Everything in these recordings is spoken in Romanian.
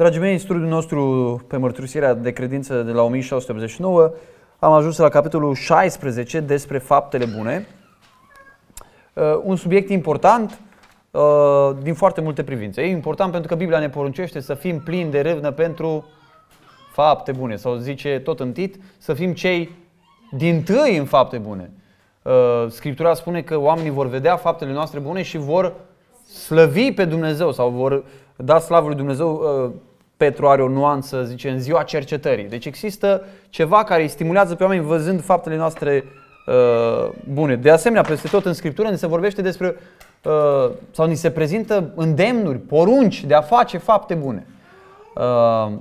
Dragii mei, studiul nostru pe mărturisirea de credință de la 1689 am ajuns la capitolul 16 despre faptele bune. Uh, un subiect important uh, din foarte multe privințe. E important pentru că Biblia ne poruncește să fim plini de râvnă pentru fapte bune. Sau zice tot în tit, să fim cei din tâi în fapte bune. Uh, Scriptura spune că oamenii vor vedea faptele noastre bune și vor slăvi pe Dumnezeu sau vor da slavă lui Dumnezeu Petru are o nuanță, zice, în ziua cercetării. Deci există ceva care îi stimulează pe oameni văzând faptele noastre uh, bune. De asemenea, peste tot în Scriptură ni se vorbește despre, uh, sau ni se prezintă îndemnuri, porunci de a face fapte bune. Uh,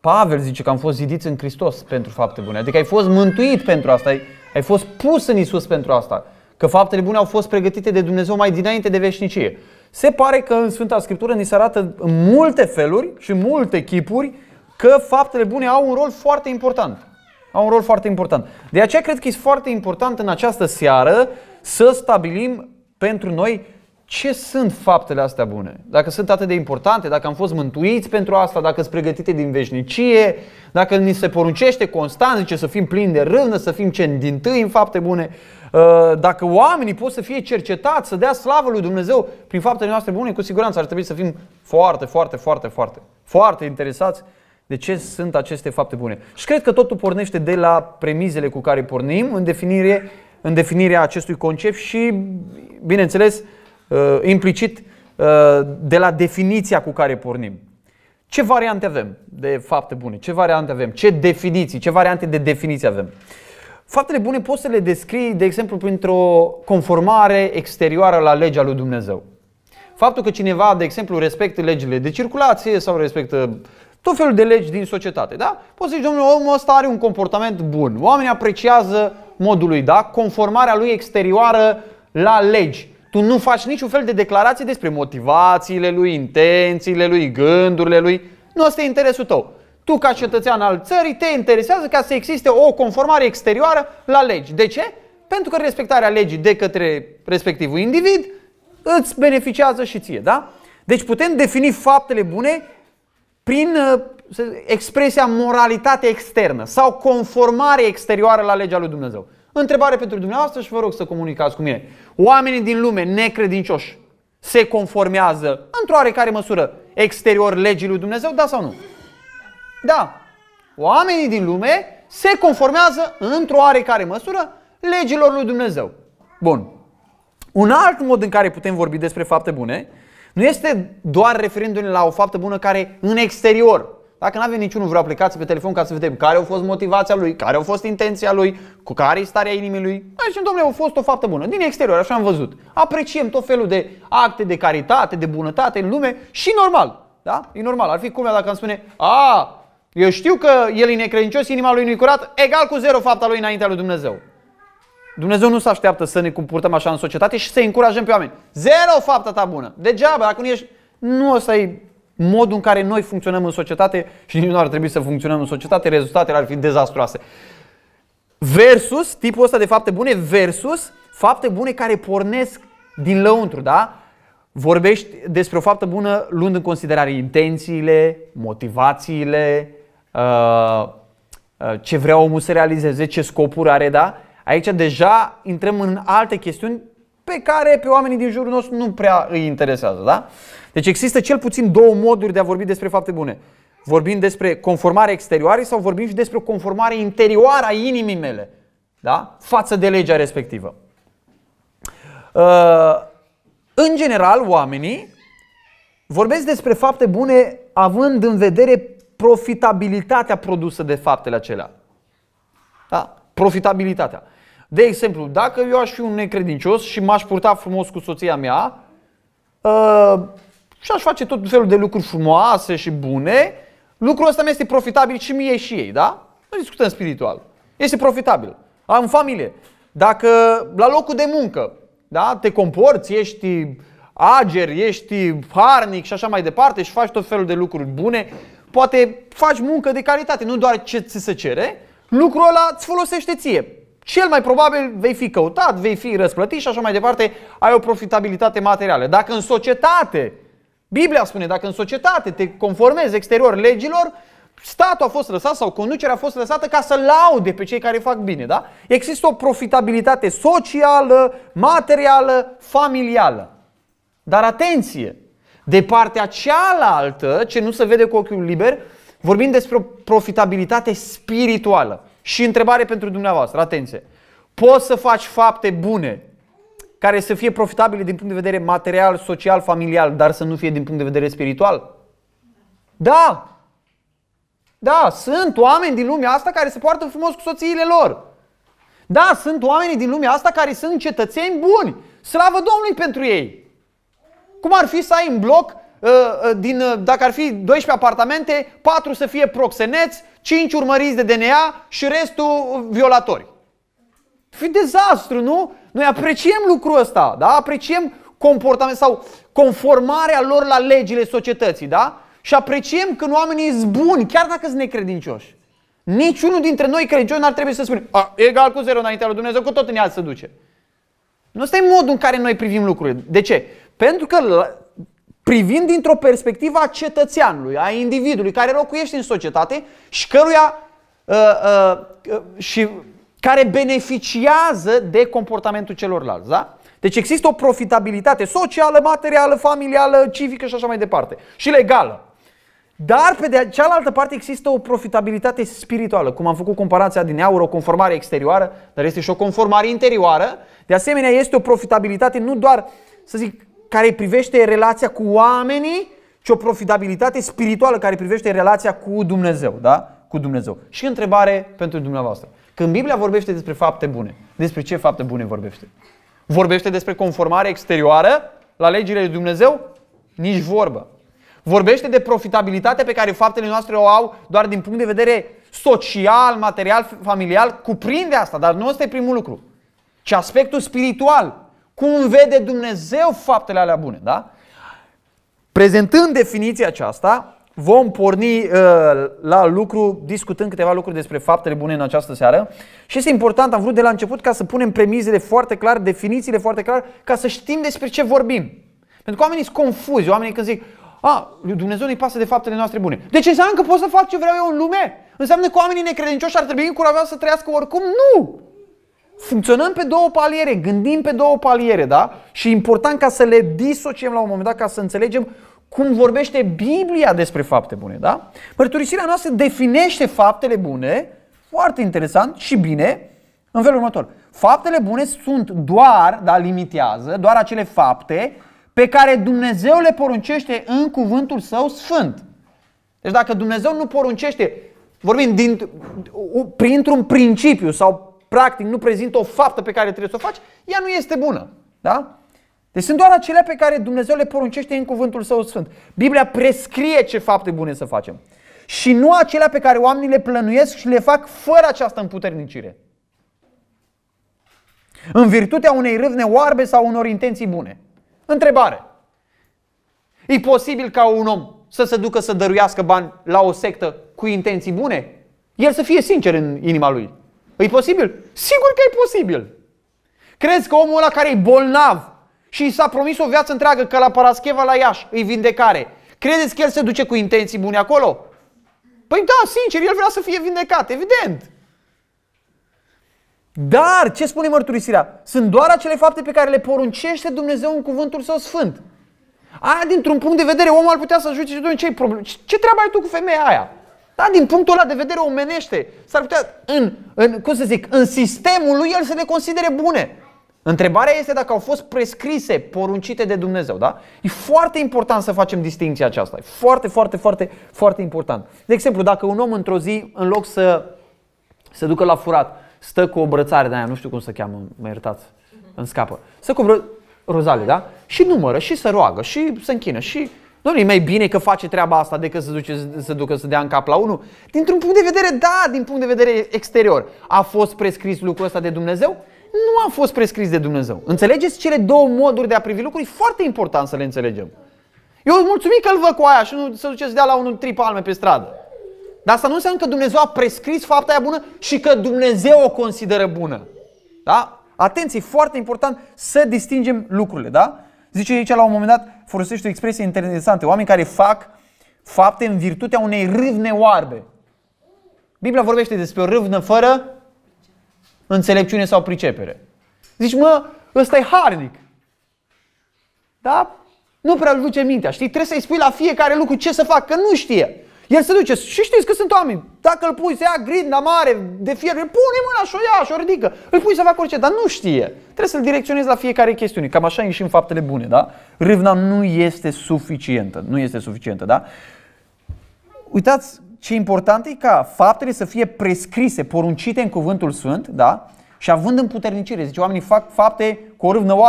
Pavel zice că am fost zidiți în Hristos pentru fapte bune. Adică ai fost mântuit pentru asta, ai, ai fost pus în Isus pentru asta. Că faptele bune au fost pregătite de Dumnezeu mai dinainte de veșnicie. Se pare că în Sfânta Scriptură ni se arată în multe feluri și multe chipuri că faptele bune au un rol foarte important. Au un rol foarte important. De aceea cred că este foarte important în această seară să stabilim pentru noi ce sunt faptele astea bune? Dacă sunt atât de importante, dacă am fost mântuiți pentru asta, dacă sunt pregătite din veșnicie, dacă ni se poruncește constant, zice să fim plini de râvnă, să fim ce din tâi în fapte bune. Uh, dacă oamenii pot să fie cercetați, să dea slavă lui Dumnezeu prin faptele noastre bune, cu siguranță ar trebui să fim foarte, foarte, foarte, foarte, foarte interesați de ce sunt aceste fapte bune. Și cred că totul pornește de la premizele cu care pornim în, definire, în definirea acestui concept și, bineînțeles, uh, implicit uh, de la definiția cu care pornim. Ce variante avem de fapte bune? Ce variante avem? Ce definiții? Ce variante de definiții avem? Faptele bune poți să le descrii, de exemplu, printr-o conformare exterioară la legea lui Dumnezeu. Faptul că cineva, de exemplu, respectă legile de circulație sau respectă tot felul de legi din societate, da? Poți să zici, domnule, omul ăsta are un comportament bun. Oamenii apreciază modul lui, da? Conformarea lui exterioară la legi. Tu nu faci niciun fel de declarații despre motivațiile lui, intențiile lui, gândurile lui. Nu, asta e interesul tău. Tu, ca cetățean al țării, te interesează ca să existe o conformare exterioară la legi. De ce? Pentru că respectarea legii de către respectivul individ îți beneficiază și ție, da? Deci putem defini faptele bune prin uh, expresia moralitate externă sau conformare exterioară la legea lui Dumnezeu. Întrebare pentru dumneavoastră și vă rog să comunicați cu mine. Oamenii din lume necredincioși se conformează într-o oarecare măsură exterior legii lui Dumnezeu, da sau nu? Da, oamenii din lume se conformează într-o oarecare măsură legilor lui Dumnezeu. Bun. Un alt mod în care putem vorbi despre fapte bune nu este doar referindu-ne la o faptă bună care în exterior. Dacă nu avem niciunul, vreo aplicație pe telefon ca să vedem care a fost motivația lui, care a fost intenția lui, cu care e starea inimii lui. zicem, domnule, a fost o faptă bună. Din exterior, așa am văzut. Apreciem tot felul de acte de caritate, de bunătate în lume și normal. Da? E normal. Ar fi cum dacă am spune, a, eu știu că el e necredincios, inima lui nu curat, egal cu zero fapta lui înaintea lui Dumnezeu. Dumnezeu nu se așteaptă să ne comportăm așa în societate și să încurajăm pe oameni. Zero fapta ta bună. Degeaba, dacă nu ești... Nu să ai modul în care noi funcționăm în societate și nici nu ar trebui să funcționăm în societate, rezultatele ar fi dezastroase. Versus, tipul ăsta de fapte bune, versus fapte bune care pornesc din lăuntru, da? Vorbești despre o faptă bună luând în considerare intențiile, motivațiile, Uh, uh, ce vrea omul să realizeze, ce scopuri are, da? Aici deja intrăm în alte chestiuni pe care pe oamenii din jurul nostru nu prea îi interesează, da? Deci există cel puțin două moduri de a vorbi despre fapte bune. Vorbim despre conformare exterioară sau vorbim și despre o conformare interioară a inimii mele, da? Față de legea respectivă. Uh, în general, oamenii vorbesc despre fapte bune având în vedere profitabilitatea produsă de faptele acelea. Da? Profitabilitatea. De exemplu, dacă eu aș fi un necredincios și m-aș purta frumos cu soția mea uh, și aș face tot felul de lucruri frumoase și bune, lucrul ăsta mi este profitabil și mie și ei, da? Nu discutăm spiritual. Este profitabil. Am familie. Dacă la locul de muncă da, te comporți, ești ager, ești harnic și așa mai departe și faci tot felul de lucruri bune, Poate faci muncă de calitate, nu doar ce ți se cere. Lucrul ăla îți folosește ție. Cel mai probabil vei fi căutat, vei fi răsplătit și așa mai departe, ai o profitabilitate materială. Dacă în societate, Biblia spune, dacă în societate te conformezi exterior legilor, statul a fost lăsat sau conducerea a fost lăsată ca să laude pe cei care fac bine, da? Există o profitabilitate socială, materială, familială. Dar atenție! De partea cealaltă, ce nu se vede cu ochiul liber, vorbim despre o profitabilitate spirituală. Și întrebare pentru dumneavoastră, atenție. Poți să faci fapte bune care să fie profitabile din punct de vedere material, social, familial, dar să nu fie din punct de vedere spiritual? Da! Da, sunt oameni din lumea asta care se poartă frumos cu soțiile lor. Da, sunt oameni din lumea asta care sunt cetățeni buni. Slavă Domnului pentru ei! Cum ar fi să ai în bloc, uh, uh, din, uh, dacă ar fi 12 apartamente, 4 să fie proxeneți, 5 urmăriți de DNA și restul violatori. Fi dezastru, nu? Noi apreciem lucrul ăsta, da? Apreciem comportament sau conformarea lor la legile societății, da? Și apreciem când oamenii sunt buni, chiar dacă sunt necredincioși. Niciunul dintre noi credincioși n-ar trebui să spunem A, egal cu zero înaintea lui Dumnezeu, că tot în ea se duce. Nu ăsta e modul în care noi privim lucrurile. De ce? Pentru că privind dintr-o perspectivă a cetățeanului, a individului care locuiește în societate și căruia uh, uh, uh, și care beneficiază de comportamentul celorlalți. Da? Deci există o profitabilitate socială, materială, familială, civică și așa mai departe. Și legală. Dar pe de cealaltă parte există o profitabilitate spirituală, cum am făcut comparația din aur o conformare exterioară, dar este și o conformare interioară. De asemenea, este o profitabilitate nu doar, să zic, care privește relația cu oamenii și o profitabilitate spirituală care privește relația cu Dumnezeu, da? Cu Dumnezeu. Și întrebare pentru dumneavoastră. Când Biblia vorbește despre fapte bune, despre ce fapte bune vorbește? Vorbește despre conformare exterioară la legile lui Dumnezeu? Nici vorbă. Vorbește de profitabilitate pe care faptele noastre o au doar din punct de vedere social, material, familial, cuprinde asta, dar nu ăsta e primul lucru, Ce aspectul spiritual cum vede Dumnezeu faptele alea bune, da? Prezentând definiția aceasta, vom porni uh, la lucru, discutând câteva lucruri despre faptele bune în această seară. Și este important, am vrut de la început ca să punem premizele foarte clar, definițiile foarte clar, ca să știm despre ce vorbim. Pentru că oamenii sunt confuzi, oamenii când zic, a, Dumnezeu nu-i pasă de faptele noastre bune. Deci înseamnă că pot să fac ce vreau eu în lume? Înseamnă că oamenii necredincioși ar trebui încurajați să trăiască oricum? Nu! funcționăm pe două paliere, gândim pe două paliere, da? Și e important ca să le disociem la un moment dat ca să înțelegem cum vorbește Biblia despre fapte bune, da? Mărturisirea noastră definește faptele bune, foarte interesant și bine, în felul următor. Faptele bune sunt doar, da, limitează, doar acele fapte pe care Dumnezeu le poruncește în cuvântul său sfânt. Deci dacă Dumnezeu nu poruncește, vorbim din, printr-un principiu sau practic nu prezintă o faptă pe care trebuie să o faci, ea nu este bună. Da? Deci sunt doar acelea pe care Dumnezeu le poruncește în cuvântul său sfânt. Biblia prescrie ce fapte bune să facem. Și nu acelea pe care oamenii le plănuiesc și le fac fără această împuternicire. În virtutea unei râvne oarbe sau unor intenții bune. Întrebare. E posibil ca un om să se ducă să dăruiască bani la o sectă cu intenții bune? El să fie sincer în inima lui. E posibil? Sigur că e posibil. Crezi că omul ăla care e bolnav și i s-a promis o viață întreagă că la Parascheva la Iași îi vindecare, credeți că el se duce cu intenții bune acolo? Păi da, sincer, el vrea să fie vindecat, evident. Dar, ce spune mărturisirea? Sunt doar acele fapte pe care le poruncește Dumnezeu în cuvântul său sfânt. Aia, dintr-un punct de vedere, omul ar putea să judece și ce, ce treabă ai tu cu femeia aia? Da, din punctul ăla de vedere omenește, s-ar putea, în, în, cum să zic, în sistemul lui el să le considere bune. Întrebarea este dacă au fost prescrise, poruncite de Dumnezeu, da? E foarte important să facem distinția aceasta. E foarte, foarte, foarte, foarte important. De exemplu, dacă un om într-o zi, în loc să se ducă la furat, stă cu o brățare de aia, nu știu cum se cheamă, mă iertați, îmi scapă. Stă cu bră... rozale, da? Și numără, și se roagă, și se închină, și Doamne, e mai bine că face treaba asta decât să, duce, să ducă să dea în cap la unul? Dintr-un punct de vedere, da, din punct de vedere exterior. A fost prescris lucrul ăsta de Dumnezeu? Nu a fost prescris de Dumnezeu. Înțelegeți cele două moduri de a privi lucruri? Foarte important să le înțelegem. Eu îți mulțumim că îl văd cu aia și nu să duceți să dea la unul tri palme pe stradă. Dar asta nu înseamnă că Dumnezeu a prescris fapta aia bună și că Dumnezeu o consideră bună. Da? Atenție, foarte important să distingem lucrurile, da? Zice aici la un moment dat, folosește o expresie interesantă, oameni care fac fapte în virtutea unei râvne oarbe. Biblia vorbește despre o râvnă fără înțelepciune sau pricepere. Zici, mă, ăsta e harnic. Da? Nu prea duce mintea, știi? Trebuie să-i spui la fiecare lucru ce să fac, că nu știe. El se duce și știți că sunt oameni. Dacă îl pui să ia grinda mare de fier, pune mâna și o ia și o ridică. Îl pui să facă orice, dar nu știe. Trebuie să-l direcționezi la fiecare chestiune. Cam așa e și în faptele bune, da? Râvna nu este suficientă. Nu este suficientă, da? Uitați ce important e ca faptele să fie prescrise, poruncite în cuvântul sfânt, da? Și având împuternicire. Zice, oamenii fac fapte cu o râvnă o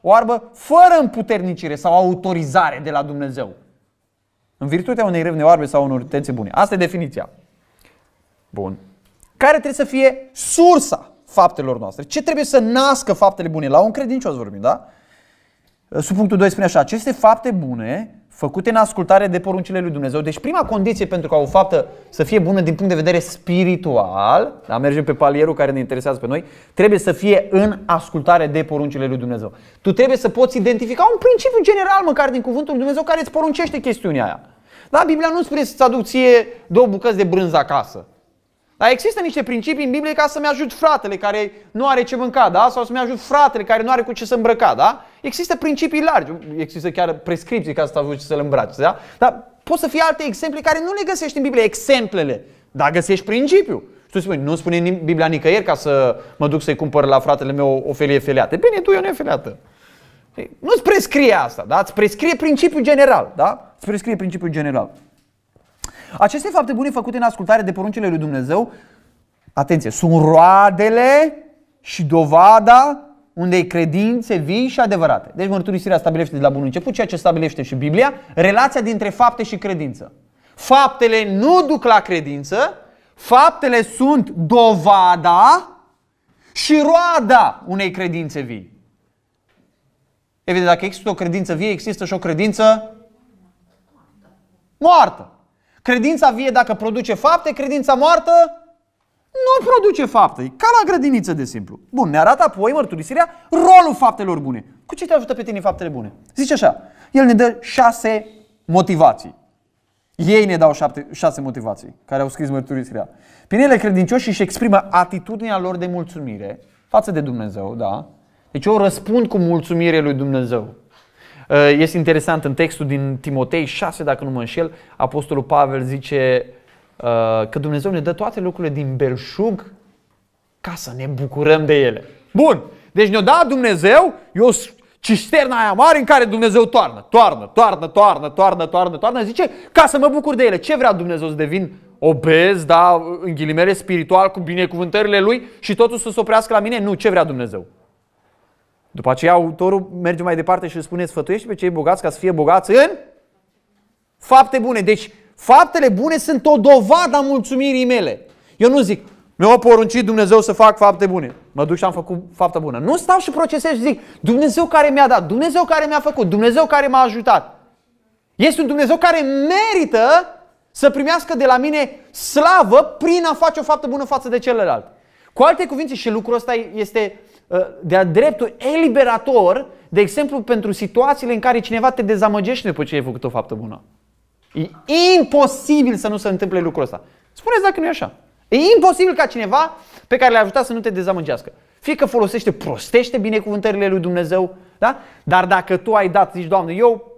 oarbă fără împuternicire sau autorizare de la Dumnezeu. În virtutea unei râvne oarbe sau unor intenții bune. Asta e definiția. Bun. Care trebuie să fie sursa faptelor noastre? Ce trebuie să nască faptele bune? La un credincios vorbim, da? Sub punctul 2 spune așa, aceste fapte bune făcute în ascultare de poruncile lui Dumnezeu. Deci prima condiție pentru ca o faptă să fie bună din punct de vedere spiritual, da, mergem pe palierul care ne interesează pe noi, trebuie să fie în ascultare de poruncile lui Dumnezeu. Tu trebuie să poți identifica un principiu general măcar din cuvântul lui Dumnezeu care îți poruncește chestiunea aia. Da, Biblia nu spune să-ți aduc ție două bucăți de brânză acasă. Dar există niște principii în Biblie ca să-mi ajut fratele care nu are ce mânca, da? Sau să-mi ajut fratele care nu are cu ce să îmbrăca, da? Există principii largi, există chiar prescripții ca să te ajut să-l îmbraci, da? Dar pot să fie alte exemple care nu le găsești în Biblie, exemplele, dar găsești principiul. Și tu spui, nu spune Biblia nicăieri ca să mă duc să-i cumpăr la fratele meu o felie feliată. Bine, tu e o nefeliată. Nu-ți prescrie asta, da? Îți prescrie principiul general, da? Îți prescrie principiul general. Aceste fapte bune făcute în ascultare de poruncile lui Dumnezeu, atenție, sunt roadele și dovada unei credințe vii și adevărate. Deci mărturisirea stabilește de la bun început ceea ce stabilește și Biblia, relația dintre fapte și credință. Faptele nu duc la credință, faptele sunt dovada și roada unei credințe vii. Evident, dacă există o credință vie, există și o credință moartă. Credința vie dacă produce fapte, credința moartă nu produce fapte. E ca la grădiniță de simplu. Bun, ne arată apoi mărturisirea rolul faptelor bune. Cu ce te ajută pe tine faptele bune? Zice așa, el ne dă șase motivații. Ei ne dau șapte, șase motivații care au scris mărturisirea. Prin ele credincioșii își exprimă atitudinea lor de mulțumire față de Dumnezeu, da? Deci eu răspund cu mulțumire lui Dumnezeu. Uh, este interesant în textul din Timotei 6, dacă nu mă înșel, Apostolul Pavel zice uh, că Dumnezeu ne dă toate lucrurile din belșug ca să ne bucurăm de ele. Bun, deci ne-o da Dumnezeu, eu cisterna aia mare în care Dumnezeu toarnă, toarnă, toarnă, toarnă, toarnă, toarnă, toarnă, zice, ca să mă bucur de ele. Ce vrea Dumnezeu să devin obez, da, în ghilimele, spiritual, cu binecuvântările Lui și totul să se oprească la mine? Nu, ce vrea Dumnezeu? După aceea autorul merge mai departe și îl spune sfătuiește pe cei bogați ca să fie bogați în fapte bune. Deci faptele bune sunt o dovadă a mulțumirii mele. Eu nu zic, mi-a poruncit Dumnezeu să fac fapte bune. Mă duc și am făcut faptă bună. Nu stau și procesez și zic, Dumnezeu care mi-a dat, Dumnezeu care mi-a făcut, Dumnezeu care m-a ajutat. Este un Dumnezeu care merită să primească de la mine slavă prin a face o faptă bună față de celălalt. Cu alte cuvinte, și lucrul ăsta este Uh, de-a dreptul eliberator, de exemplu, pentru situațiile în care cineva te dezamăgește după ce ai făcut o faptă bună. E imposibil să nu se întâmple lucrul ăsta. Spuneți dacă nu e așa. E imposibil ca cineva pe care l a ajutat să nu te dezamăgească. Fie că folosește, prostește binecuvântările lui Dumnezeu, da? dar dacă tu ai dat, zici, Doamne, eu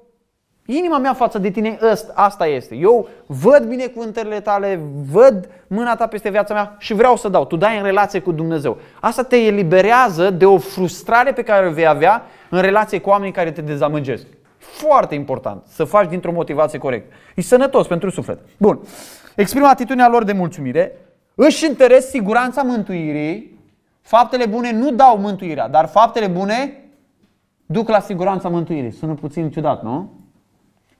Inima mea față de tine asta este. Eu văd binecuvântările tale, văd mâna ta peste viața mea și vreau să dau. Tu dai în relație cu Dumnezeu. Asta te eliberează de o frustrare pe care o vei avea în relație cu oamenii care te dezamăgesc. Foarte important să faci dintr-o motivație corectă. E sănătos pentru suflet. Bun. Exprimă atitudinea lor de mulțumire, își întăresc siguranța mântuirii. Faptele bune nu dau mântuirea, dar faptele bune duc la siguranța mântuirii. Sună puțin ciudat, nu?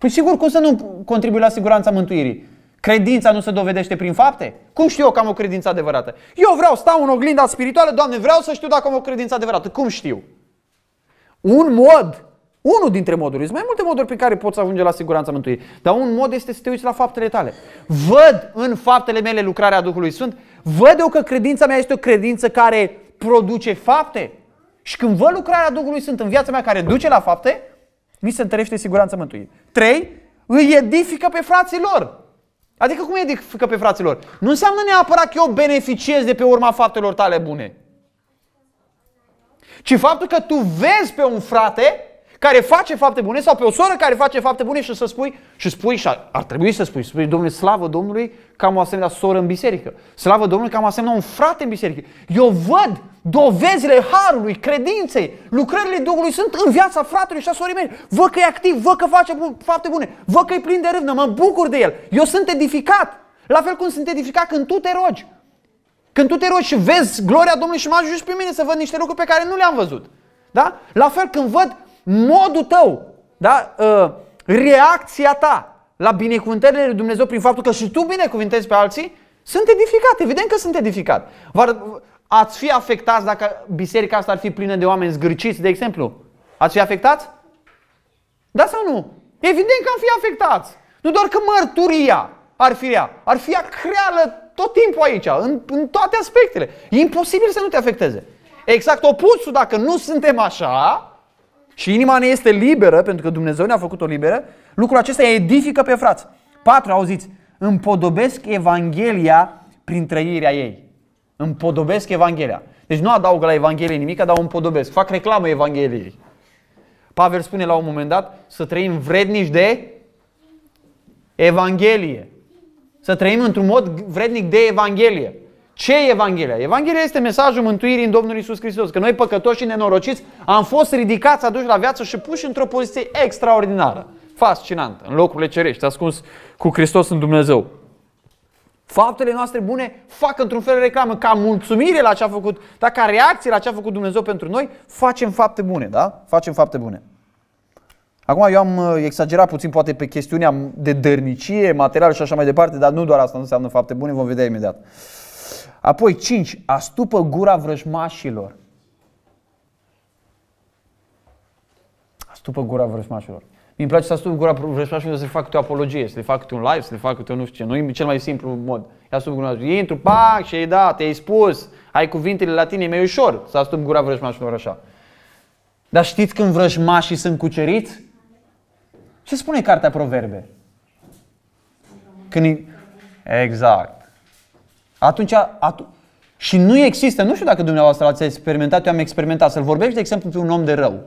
Păi sigur, cum să nu contribui la siguranța mântuirii? Credința nu se dovedește prin fapte? Cum știu eu că am o credință adevărată? Eu vreau, stau în oglinda spirituală, Doamne, vreau să știu dacă am o credință adevărată. Cum știu? Un mod, unul dintre moduri, sunt mai multe moduri prin care poți ajunge la siguranța mântuirii, dar un mod este să te uiți la faptele tale. Văd în faptele mele lucrarea Duhului Sfânt, văd eu că credința mea este o credință care produce fapte. Și când văd lucrarea Duhului Sfânt în viața mea care duce la fapte, mi se întărește siguranța mântuirii. 3. Îi edifică pe frații lor. Adică cum edifică pe frații lor? Nu înseamnă neapărat că eu beneficiez de pe urma faptelor tale bune. Ci faptul că tu vezi pe un frate care face fapte bune sau pe o soră care face fapte bune și să spui și spui și ar, ar trebui să spui, spui Domnule, slavă Domnului că am o asemenea soră în biserică. Slavă Domnului că am asemenea un frate în biserică. Eu văd dovezile harului, credinței, lucrările Duhului sunt în viața fratelui și a sorii mele. Văd că e activ, văd că face fapte bune, văd că e plin de râvnă, mă bucur de el. Eu sunt edificat. La fel cum sunt edificat când tu te rogi. Când tu te rogi și vezi gloria Domnului și mă ajungi pe mine să văd niște lucruri pe care nu le-am văzut. Da? La fel când văd modul tău, da? Uh, reacția ta la binecuvântările lui Dumnezeu prin faptul că și tu binecuvântezi pe alții, sunt edificat, evident că sunt edificat ați fi afectați dacă biserica asta ar fi plină de oameni zgârciți, de exemplu? Ați fi afectați? Da sau nu? Evident că am fi afectați. Nu doar că mărturia ar fi ea, ar fi ea creală tot timpul aici, în, în toate aspectele. E imposibil să nu te afecteze. Exact opusul, dacă nu suntem așa și inima ne este liberă, pentru că Dumnezeu ne-a făcut-o liberă, lucrul acesta edifică pe frați. Patru, auziți, împodobesc Evanghelia prin trăirea ei. Împodobesc Evanghelia. Deci nu adaugă la Evanghelie nimic, dar o împodobesc. Fac reclamă Evangheliei. Pavel spune la un moment dat să trăim vrednici de Evanghelie. Să trăim într-un mod vrednic de Evanghelie. Ce e Evanghelia? Evanghelia este mesajul mântuirii în Domnul Isus Hristos. Că noi păcătoși și nenorociți am fost ridicați, aduși la viață și puși într-o poziție extraordinară, fascinantă, în locurile cerești, ascuns cu Hristos în Dumnezeu. Faptele noastre bune fac într-un fel reclamă, ca mulțumire la ce a făcut, dar ca reacție la ce a făcut Dumnezeu pentru noi, facem fapte bune, da? Facem fapte bune. Acum eu am uh, exagerat puțin poate pe chestiunea de dărnicie, material și așa mai departe, dar nu doar asta nu înseamnă fapte bune, vom vedea imediat. Apoi 5. Astupă gura vrăjmașilor. Astupă gura vrăjmașilor mi place să ascult gura vrăjmașului să le fac câte o apologie, să le fac câte un live, să le fac câte un nu știu ce. Nu e cel mai simplu mod. Ia stup gura intru, pac, și ai dat, te-ai spus, ai cuvintele la tine, e mai ușor să stup gura vrăjmașilor așa. Dar știți când vrăjmașii sunt cuceriți? Ce spune cartea Proverbe? Când e... Exact. Atunci, atu... și nu există, nu știu dacă dumneavoastră ați experimentat, eu am experimentat să-l vorbești, de exemplu, pe un om de rău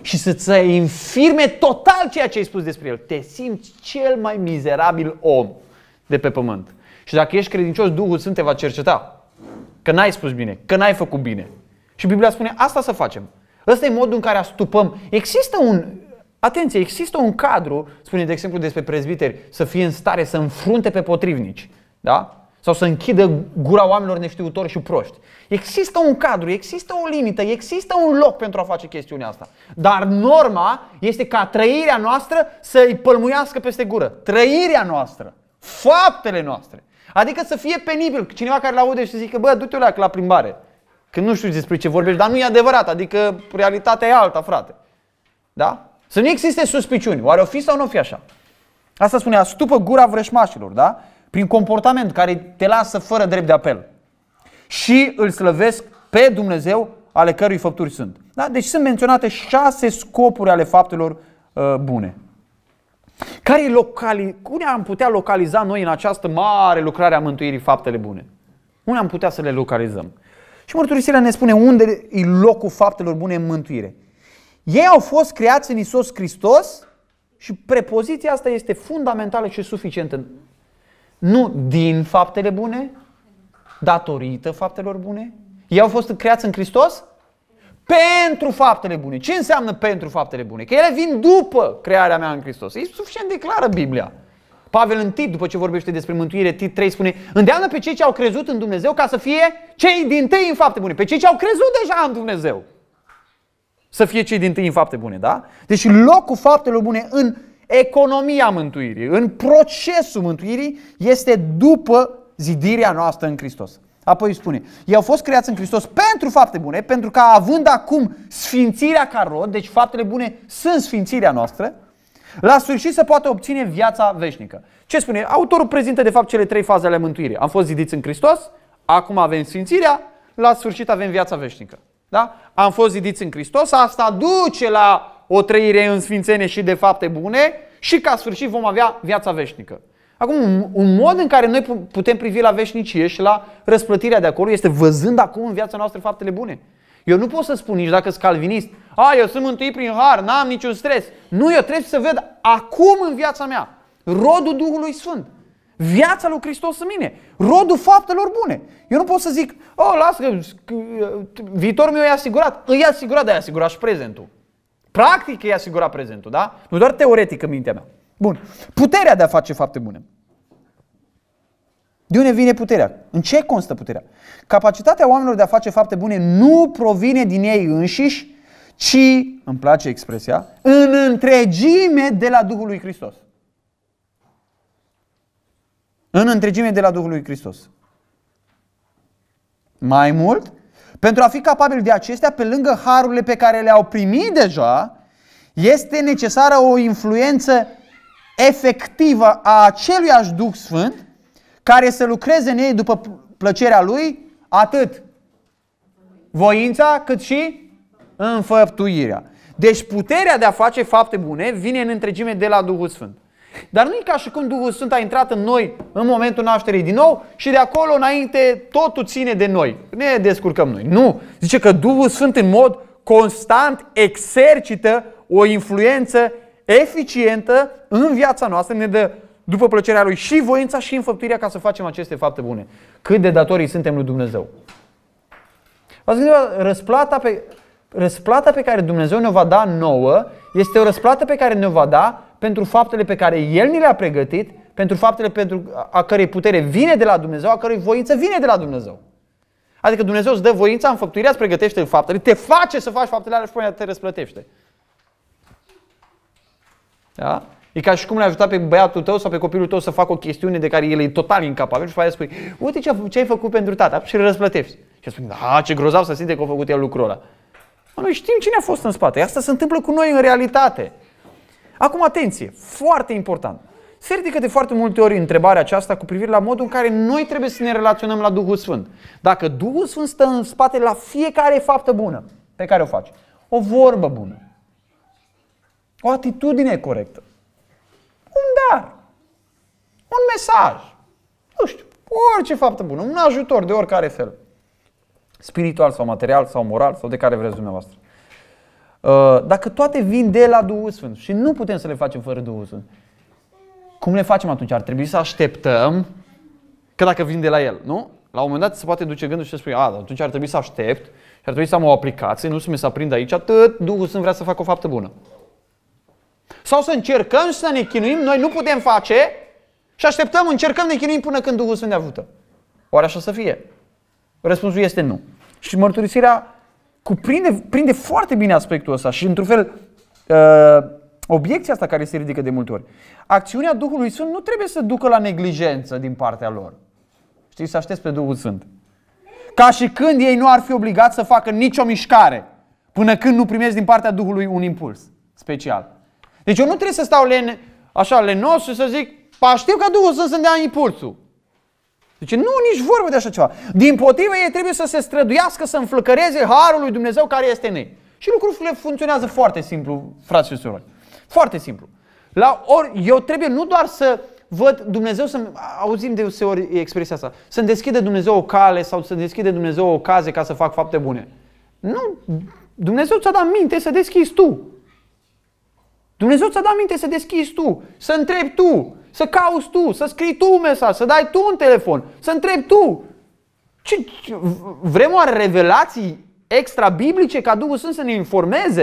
și să-ți infirme total ceea ce ai spus despre el. Te simți cel mai mizerabil om de pe pământ. Și dacă ești credincios, Duhul Sfânt te va cerceta. Că n-ai spus bine, că n-ai făcut bine. Și Biblia spune asta să facem. Ăsta e modul în care astupăm. Există un, atenție, există un cadru, spune de exemplu despre prezbiteri, să fie în stare să înfrunte pe potrivnici. Da? sau să închidă gura oamenilor neștiutori și proști. Există un cadru, există o limită, există un loc pentru a face chestiunea asta. Dar norma este ca trăirea noastră să îi pălmuiască peste gură. Trăirea noastră, faptele noastre. Adică să fie penibil cineva care la aude și să zică, bă, du-te la, la plimbare. Că nu știu despre ce vorbești, dar nu e adevărat, adică realitatea e alta, frate. Da? Să nu existe suspiciuni. Oare o fi sau nu o fi așa? Asta spunea, stupă gura vrășmașilor, da? prin comportament care te lasă fără drept de apel. Și îl slăvesc pe Dumnezeu ale cărui făpturi sunt. Da? Deci sunt menționate șase scopuri ale faptelor uh, bune. Care locali... Unde am putea localiza noi în această mare lucrare a mântuirii faptele bune? Unde am putea să le localizăm? Și mărturisirea ne spune unde e locul faptelor bune în mântuire. Ei au fost creați în Isus Hristos și prepoziția asta este fundamentală și suficientă nu din faptele bune, datorită faptelor bune. Ei au fost creați în Hristos pentru faptele bune. Ce înseamnă pentru faptele bune? Că ele vin după crearea mea în Hristos. E suficient de clară Biblia. Pavel în Tit, după ce vorbește despre mântuire, Tit 3 spune Îndeamnă pe cei ce au crezut în Dumnezeu ca să fie cei din tâi în fapte bune. Pe cei ce au crezut deja în Dumnezeu. Să fie cei din tâi în fapte bune, da? Deci locul faptelor bune în economia mântuirii, în procesul mântuirii, este după zidirea noastră în Hristos. Apoi spune, ei au fost creați în Hristos pentru fapte bune, pentru că având acum sfințirea ca rod, deci faptele bune sunt sfințirea noastră, la sfârșit se poate obține viața veșnică. Ce spune? Autorul prezintă de fapt cele trei faze ale mântuirii. Am fost zidiți în Hristos, acum avem sfințirea, la sfârșit avem viața veșnică. Da? Am fost zidiți în Hristos, asta duce la o trăire în sfințenie și de fapte bune și ca sfârșit vom avea viața veșnică. Acum, un mod în care noi putem privi la veșnicie și la răsplătirea de acolo este văzând acum în viața noastră faptele bune. Eu nu pot să spun nici dacă sunt calvinist, a, eu sunt mântuit prin har, n-am niciun stres. Nu, eu trebuie să văd acum în viața mea rodul Duhului Sfânt. Viața lui Hristos în mine, rodul faptelor bune. Eu nu pot să zic, oh, lasă că viitorul meu e asigurat. Îi asigurat, dar e asigurat și prezentul. Practic e asigurat prezentul, da? Nu doar teoretic în mintea mea. Bun. Puterea de a face fapte bune. De unde vine puterea? În ce constă puterea? Capacitatea oamenilor de a face fapte bune nu provine din ei înșiși, ci, îmi place expresia, în întregime de la Duhul lui Hristos. În întregime de la Duhul lui Hristos. Mai mult, pentru a fi capabil de acestea, pe lângă harurile pe care le-au primit deja, este necesară o influență efectivă a aceluiași Duh Sfânt care să lucreze în ei după plăcerea Lui, atât voința cât și înfăptuirea. Deci puterea de a face fapte bune vine în întregime de la Duhul Sfânt. Dar nu e ca și cum Duhul Sfânt a intrat în noi în momentul nașterii din nou și de acolo înainte totul ține de noi. Ne descurcăm noi. Nu. Zice că Duhul Sfânt în mod constant exercită o influență eficientă în viața noastră, ne dă după plăcerea Lui și voința și înfăptuirea ca să facem aceste fapte bune. Cât de datorii suntem lui Dumnezeu. Vă gândit, răsplata pe, răsplata pe care Dumnezeu ne-o va da nouă este o răsplată pe care ne-o va da pentru faptele pe care El ni le-a pregătit, pentru faptele pentru a cărei putere vine de la Dumnezeu, a cărei voință vine de la Dumnezeu. Adică Dumnezeu îți dă voința, făptuirea, îți pregătește faptele, te face să faci faptele alea și până te răsplătește. Da? E ca și cum le-ai ajutat pe băiatul tău sau pe copilul tău să facă o chestiune de care el e total incapabil și faia spui, uite ce, ce ai făcut pentru tata și îl răsplătești. Și spui, da, ce grozav să simte că a făcut el lucrul ăla. Mă, noi știm cine a fost în spate. Asta se întâmplă cu noi în realitate. Acum, atenție, foarte important. Se ridică de foarte multe ori întrebarea aceasta cu privire la modul în care noi trebuie să ne relaționăm la Duhul Sfânt. Dacă Duhul Sfânt stă în spate la fiecare faptă bună pe care o faci, o vorbă bună, o atitudine corectă, un dar, un mesaj, nu știu, orice faptă bună, un ajutor de oricare fel, spiritual sau material sau moral sau de care vreți dumneavoastră. Uh, dacă toate vin de la Duhul Sfânt și nu putem să le facem fără Duhul Sfânt, cum le facem atunci? Ar trebui să așteptăm că dacă vin de la El, nu? La un moment dat se poate duce gândul și să spui, a, atunci ar trebui să aștept și ar trebui să am o aplicație, nu să mi se aprindă aici, atât Duhul Sfânt vrea să facă o faptă bună. Sau să încercăm să ne chinuim, noi nu putem face și așteptăm, încercăm, ne chinuim până când Duhul Sfânt ne ajută. Oare așa să fie? Răspunsul este nu. Și mărturisirea cuprinde, prinde foarte bine aspectul ăsta și într-un fel uh, obiecția asta care se ridică de multe ori. Acțiunea Duhului Sfânt nu trebuie să ducă la neglijență din partea lor. Știi, să aștepți pe Duhul Sfânt. Ca și când ei nu ar fi obligați să facă nicio mișcare până când nu primești din partea Duhului un impuls special. Deci eu nu trebuie să stau len, așa lenos și să zic, pa știu că Duhul Sfânt să-mi dea impulsul. Zice, nu, nici vorbă de așa ceva. Din potrivă, ei trebuie să se străduiască să înflăcăreze harul lui Dumnezeu care este în ei. Și lucrurile funcționează foarte simplu, frați și surori. Foarte simplu. La ori, eu trebuie nu doar să văd Dumnezeu să auzim de ori expresia asta, să-mi deschide Dumnezeu o cale sau să deschide Dumnezeu o ocazie ca să fac fapte bune. Nu, Dumnezeu ți-a dat minte să deschizi tu. Dumnezeu ți-a dat minte să deschizi tu, să întrebi tu, să cauți tu, să scrii tu un mesaj, să dai tu un telefon, să întrebi tu. Ce, ce, vrem oare revelații extra-biblice ca Duhul Sfânt să ne informeze?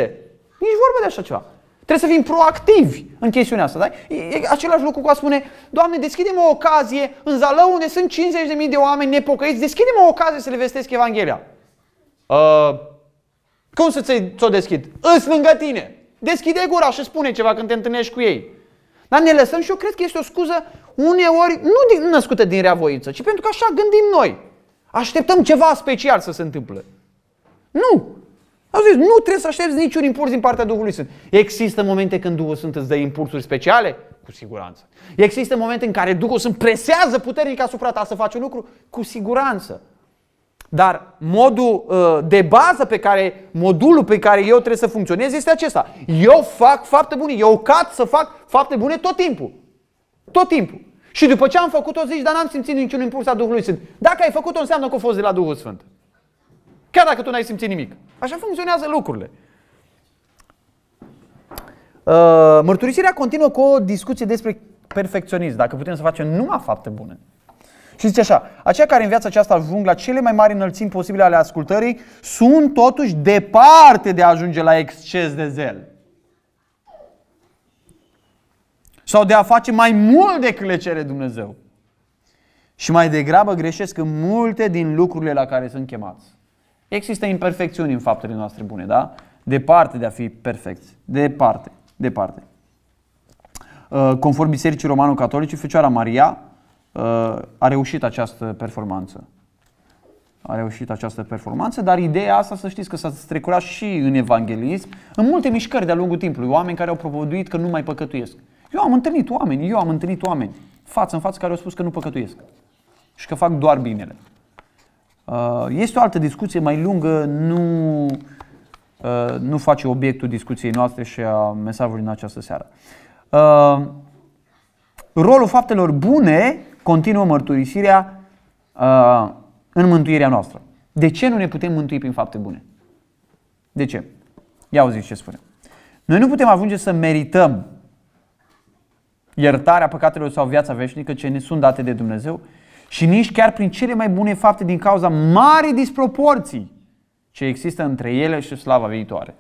Nici vorba de așa ceva. Trebuie să fim proactivi în chestiunea asta. Da? E același lucru cu a spune, Doamne, deschidem o ocazie în Zalău unde sunt 50.000 de oameni nepocăiți, deschidem o ocazie să le vestesc Evanghelia. Uh, cum să ți-o deschid? Îs lângă tine. Deschide gura și spune ceva când te întâlnești cu ei. Dar ne lăsăm și eu cred că este o scuză uneori nu din, născută din reavoință, ci pentru că așa gândim noi. Așteptăm ceva special să se întâmple. Nu! Au zis, nu trebuie să aștepți niciun impuls din partea Duhului Sfânt. Există momente când Duhul Sfânt îți dă impulsuri speciale? Cu siguranță. Există momente în care Duhul Sfânt presează puternic asupra ta să faci un lucru? Cu siguranță. Dar modul uh, de bază pe care, modulul pe care eu trebuie să funcționez este acesta. Eu fac fapte bune, eu cat să fac fapte bune tot timpul. Tot timpul. Și după ce am făcut-o zici, dar n-am simțit niciun impuls al Duhului Sfânt. Dacă ai făcut-o, înseamnă că a fost de la Duhul Sfânt. Chiar dacă tu n-ai simțit nimic. Așa funcționează lucrurile. Uh, mărturisirea continuă cu o discuție despre perfecționism. Dacă putem să facem numai fapte bune. Și zice așa, aceia care în viața aceasta ajung la cele mai mari înălțimi posibile ale ascultării sunt totuși departe de a ajunge la exces de zel. Sau de a face mai mult decât le cere Dumnezeu. Și mai degrabă greșesc în multe din lucrurile la care sunt chemați. Există imperfecțiuni în faptele noastre bune, da? Departe de a fi perfecți. Departe, departe. Uh, conform Bisericii Romano-Catolice, Fecioara Maria Uh, a reușit această performanță. A reușit această performanță, dar ideea asta să știți că s-a strecurat și în evanghelism, în multe mișcări de-a lungul timpului, oameni care au propovăduit că nu mai păcătuiesc. Eu am întâlnit oameni, eu am întâlnit oameni față în față care au spus că nu păcătuiesc și că fac doar binele. Uh, este o altă discuție mai lungă, nu, uh, nu face obiectul discuției noastre și a mesajului în această seară. Rolul faptelor bune continuă mărturisirea uh, în mântuirea noastră. De ce nu ne putem mântui prin fapte bune? De ce? Ia auziți ce spune. Noi nu putem ajunge să merităm iertarea păcatelor sau viața veșnică ce ne sunt date de Dumnezeu și nici chiar prin cele mai bune fapte din cauza marii disproporții ce există între ele și slava viitoare.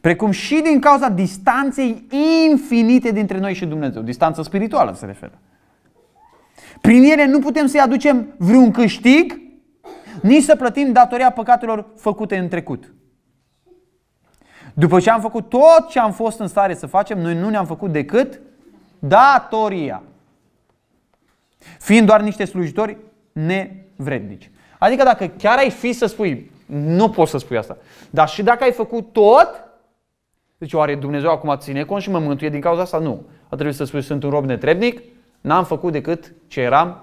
Precum și din cauza distanței infinite dintre noi și Dumnezeu. Distanță spirituală se referă. Prin ele nu putem să-i aducem vreun câștig, nici să plătim datoria păcatelor făcute în trecut. După ce am făcut tot ce am fost în stare să facem, noi nu ne-am făcut decât datoria. Fiind doar niște slujitori nevrednici. Adică dacă chiar ai fi să spui, nu poți să spui asta, dar și dacă ai făcut tot, deci oare Dumnezeu acum ține cont și mă mântuie din cauza asta? Nu. A trebuit să spui, sunt un rob netrebnic, N-am făcut decât ce eram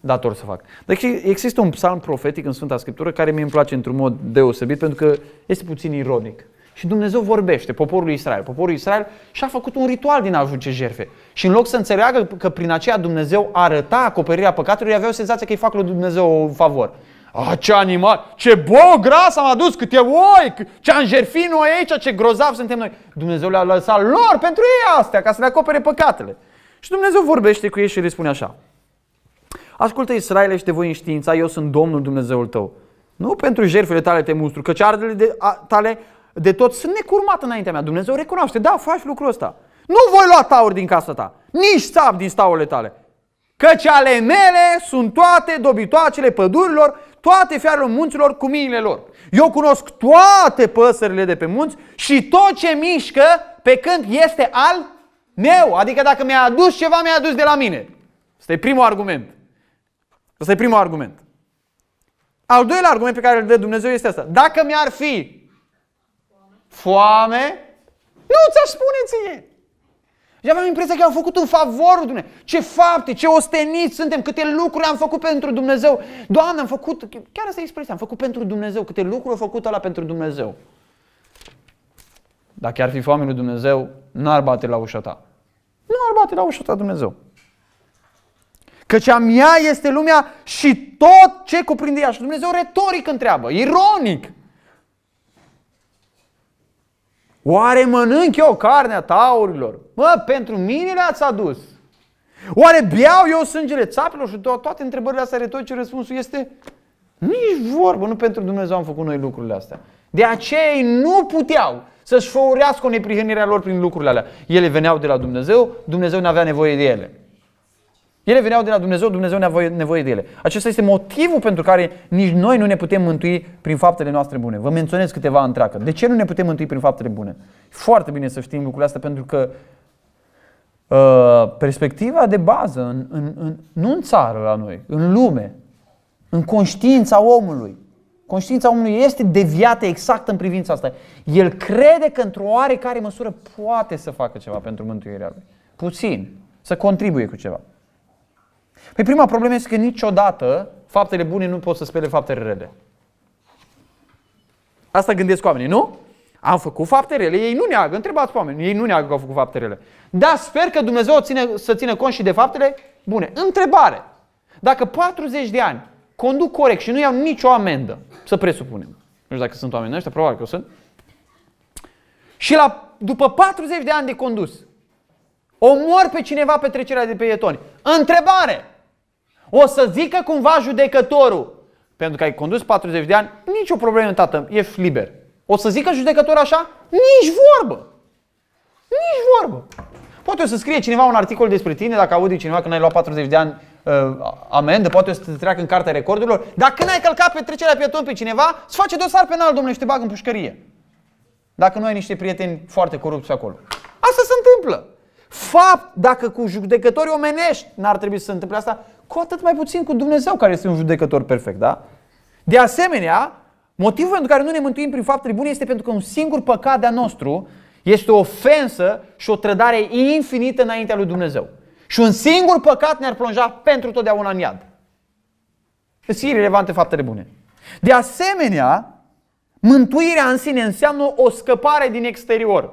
dator să fac. Deci există un psalm profetic în Sfânta Scriptură care mi îmi place într-un mod deosebit pentru că este puțin ironic. Și Dumnezeu vorbește poporul Israel. Poporul Israel și-a făcut un ritual din a ajunge jerfe. Și în loc să înțeleagă că prin aceea Dumnezeu arăta acoperirea păcatului, aveau senzația că îi fac lui Dumnezeu un favor. A, ce animal! Ce bou gras am adus! Câte oi! Ce am jerfit noi aici! Ce grozav suntem noi! Dumnezeu le-a lăsat lor pentru ei astea, ca să le acopere păcatele. Și Dumnezeu vorbește cu ei și le spune așa. Ascultă Israele și te voi înștiința, eu sunt Domnul Dumnezeul tău. Nu pentru jertfele tale te mustru, căci ardele de, a, tale de tot sunt necurmate înaintea mea. Dumnezeu recunoaște, da, faci lucrul ăsta. Nu voi lua tauri din casa ta, nici sap din staurile tale. Căci ale mele sunt toate dobitoacele pădurilor, toate fiarele munților cu miile lor. Eu cunosc toate păsările de pe munți și tot ce mișcă pe când este al meu. Adică dacă mi-a adus ceva, mi-a adus de la mine. Asta e primul argument. Asta e primul argument. Al doilea argument pe care îl dă Dumnezeu este asta. Dacă mi-ar fi foame, nu ți-aș spune ție. Și aveam impresia că am făcut un favor Dumnezeu. Ce fapte, ce osteniți suntem, câte lucruri am făcut pentru Dumnezeu. Doamne, am făcut, chiar asta e expresia, am făcut pentru Dumnezeu, câte lucruri am făcut ăla pentru Dumnezeu. Dacă ar fi foame lui Dumnezeu, n-ar bate la ușa ta ar bate la ușa ta Dumnezeu. Căci a mea este lumea și tot ce cuprinde ea. Și Dumnezeu retoric întreabă, ironic. Oare mănânc eu carnea taurilor? Mă, pentru mine le-ați adus. Oare beau eu sângele țapilor? Și toate întrebările astea retorice, răspunsul este nici vorbă, nu pentru Dumnezeu am făcut noi lucrurile astea. De aceea ei nu puteau să-și făurească o a lor prin lucrurile alea. Ele veneau de la Dumnezeu, Dumnezeu nu avea nevoie de ele. Ele veneau de la Dumnezeu, Dumnezeu ne-a nevoie de ele. Acesta este motivul pentru care nici noi nu ne putem mântui prin faptele noastre bune. Vă menționez câteva întreagă. De ce nu ne putem mântui prin faptele bune? Foarte bine să știm lucrurile astea pentru că uh, perspectiva de bază, în, în, în, nu în țară la noi, în lume, în conștiința omului, Conștiința omului este deviată exact în privința asta. El crede că într-o oarecare măsură poate să facă ceva pentru mântuirea lui. Puțin. Să contribuie cu ceva. Păi prima problemă este că niciodată faptele bune nu pot să spele faptele rele. Asta gândesc oamenii, nu? Am făcut fapte rele, ei nu neagă, întrebați oameni, ei nu neagă că au făcut fapte rele. Dar sper că Dumnezeu ține, să țină cont și de faptele bune. Întrebare, dacă 40 de ani conduc corect și nu iau nicio amendă, să presupunem. Nu știu dacă sunt oameni ăștia, probabil că o sunt. Și la, după 40 de ani de condus, omor pe cineva pe trecerea de peietoni. Întrebare! O să zică cumva judecătorul, pentru că ai condus 40 de ani, nicio problemă, tată, ești liber. O să zică judecătorul așa? Nici vorbă! Nici vorbă! Poate o să scrie cineva un articol despre tine, dacă aude cineva că n-ai luat 40 de ani Uh, amendă, poate o să te treacă în cartea recordurilor. Dar când ai călcat pe trecerea pieton pe cineva, îți face dosar penal, domnule, și te bag în pușcărie. Dacă nu ai niște prieteni foarte corupți acolo. Asta se întâmplă. Fapt, dacă cu judecători omenești n-ar trebui să se întâmple asta, cu atât mai puțin cu Dumnezeu care este un judecător perfect, da? De asemenea, motivul pentru care nu ne mântuim prin faptele bune este pentru că un singur păcat de-a nostru este o ofensă și o trădare infinită înaintea lui Dumnezeu. Și un singur păcat ne-ar plonja pentru totdeauna în iad. Sunt irrelevante faptele bune. De asemenea, mântuirea în sine înseamnă o scăpare din exterior.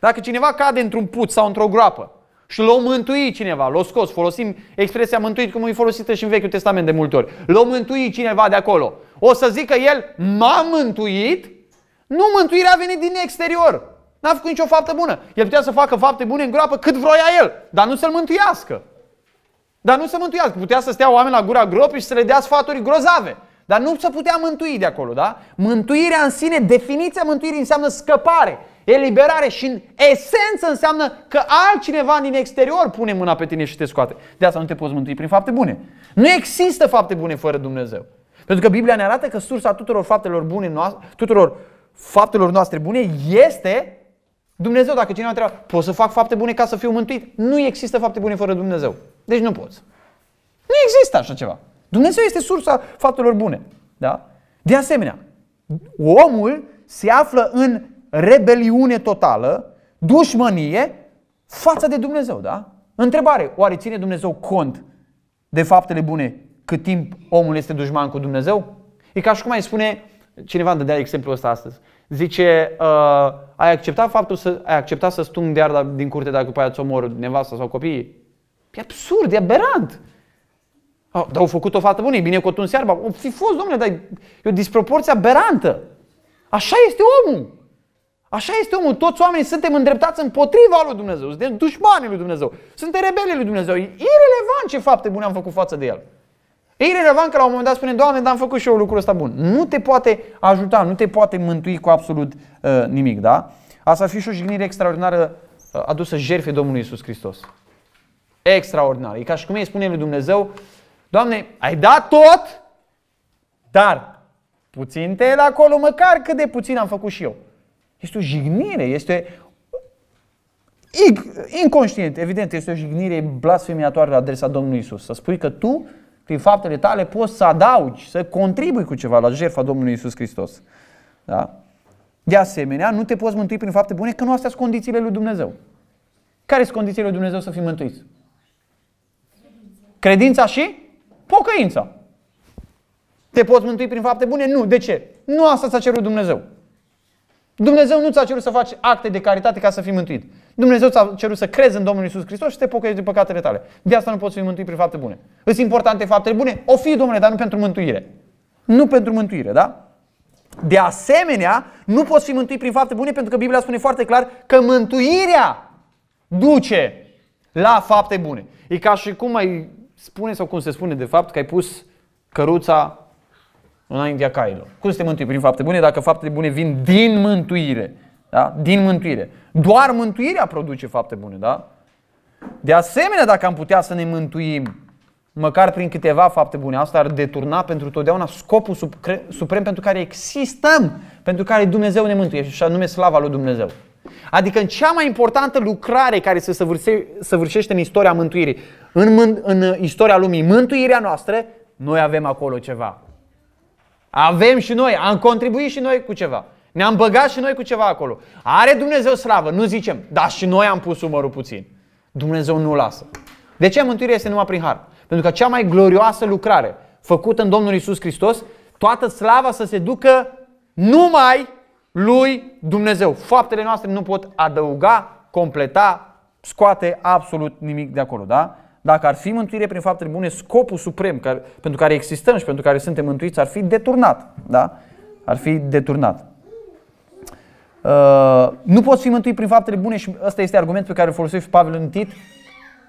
Dacă cineva cade într-un puț sau într-o groapă și l-o mântui cineva, l-o scos, folosim expresia mântuit cum e folosită și în Vechiul Testament de multe ori, l-o mântui cineva de acolo, o să zică el, m-a mântuit? Nu, mântuirea a venit din exterior. N-a făcut nicio faptă bună. El putea să facă fapte bune în groapă cât vroia el, dar nu să-l mântuiască. Dar nu să mântuiască. Putea să stea oameni la gura gropii și să le dea sfaturi grozave. Dar nu se putea mântui de acolo, da? Mântuirea în sine, definiția mântuirii înseamnă scăpare, eliberare și în esență înseamnă că altcineva din exterior pune mâna pe tine și te scoate. De asta nu te poți mântui prin fapte bune. Nu există fapte bune fără Dumnezeu. Pentru că Biblia ne arată că sursa tuturor faptelor bune noastre, tuturor faptelor noastre bune este Dumnezeu, dacă cineva întreabă, pot să fac fapte bune ca să fiu mântuit? Nu există fapte bune fără Dumnezeu. Deci nu poți. Nu există așa ceva. Dumnezeu este sursa faptelor bune. Da? De asemenea, omul se află în rebeliune totală, dușmănie față de Dumnezeu, da? Întrebare, oare ține Dumnezeu cont de faptele bune cât timp omul este dușman cu Dumnezeu? E ca și cum ai spune, cineva îmi dădea exemplul ăsta astăzi, Zice, uh, ai acceptat faptul să ai acceptat să stung de arda din curte dacă după aia ți omor nevasta sau copiii? E absurd, e aberant. Oh, dar au făcut o fată bună, e bine cu o tun searba. O fi fost, domnule, dar e o disproporție aberantă. Așa este omul. Așa este omul. Toți oamenii suntem îndreptați împotriva lui Dumnezeu. Suntem dușmani lui Dumnezeu. Suntem rebeli lui Dumnezeu. E irrelevant ce fapte bune am făcut față de el. Ei relevant că la un moment dat spune, Doamne, dar am făcut și eu lucrul ăsta bun. Nu te poate ajuta, nu te poate mântui cu absolut uh, nimic, da? Asta ar fi și o jignire extraordinară uh, adusă jertfei Domnului Isus Hristos. Extraordinar. E ca și cum ei spune lui Dumnezeu, Doamne, ai dat tot, dar puțin te la acolo, măcar cât de puțin am făcut și eu. Este o jignire, este uh, inconștient, evident, este o jignire blasfemiatoare la adresa Domnului Isus. Să spui că tu prin faptele tale, poți să adaugi, să contribui cu ceva la jertfa Domnului Isus Hristos. Da? De asemenea, nu te poți mântui prin fapte bune, că nu astea sunt condițiile lui Dumnezeu. Care sunt condițiile lui Dumnezeu să fii mântuiți? Credința și pocăința. Te poți mântui prin fapte bune? Nu. De ce? Nu asta ți-a cerut Dumnezeu. Dumnezeu nu ți-a cerut să faci acte de caritate ca să fii mântuit. Dumnezeu ți-a cerut să crezi în Domnul Isus Hristos și te pocăiești de păcatele tale. De asta nu poți fi mântuit prin fapte bune. Îți importante faptele bune? O fi, domnule, dar nu pentru mântuire. Nu pentru mântuire, da? De asemenea, nu poți fi mântuit prin fapte bune pentru că Biblia spune foarte clar că mântuirea duce la fapte bune. E ca și cum ai spune sau cum se spune de fapt că ai pus căruța înaintea cailor. Cum să te mântui prin fapte bune dacă faptele bune vin din mântuire? Da? Din mântuire. Doar mântuirea produce fapte bune, da? De asemenea, dacă am putea să ne mântuim măcar prin câteva fapte bune, asta ar deturna pentru totdeauna scopul suprem pentru care existăm, pentru care Dumnezeu ne mântuie și anume slava lui Dumnezeu. Adică în cea mai importantă lucrare care se săvârșește în istoria mântuirii, în, în istoria lumii, mântuirea noastră, noi avem acolo ceva. Avem și noi, am contribuit și noi cu ceva. Ne-am băgat și noi cu ceva acolo. Are Dumnezeu slavă, nu zicem, dar și noi am pus umărul puțin. Dumnezeu nu lasă. De ce mântuirea este numai prin har? Pentru că cea mai glorioasă lucrare făcută în Domnul Isus Hristos, toată slava să se ducă numai lui Dumnezeu. Faptele noastre nu pot adăuga, completa, scoate absolut nimic de acolo, da? Dacă ar fi mântuire prin faptele bune, scopul suprem care, pentru care existăm și pentru care suntem mântuiți ar fi deturnat, da? Ar fi deturnat. Uh, nu poți fi mântuit prin faptele bune și ăsta este argumentul pe care îl folosește Pavel în Tit,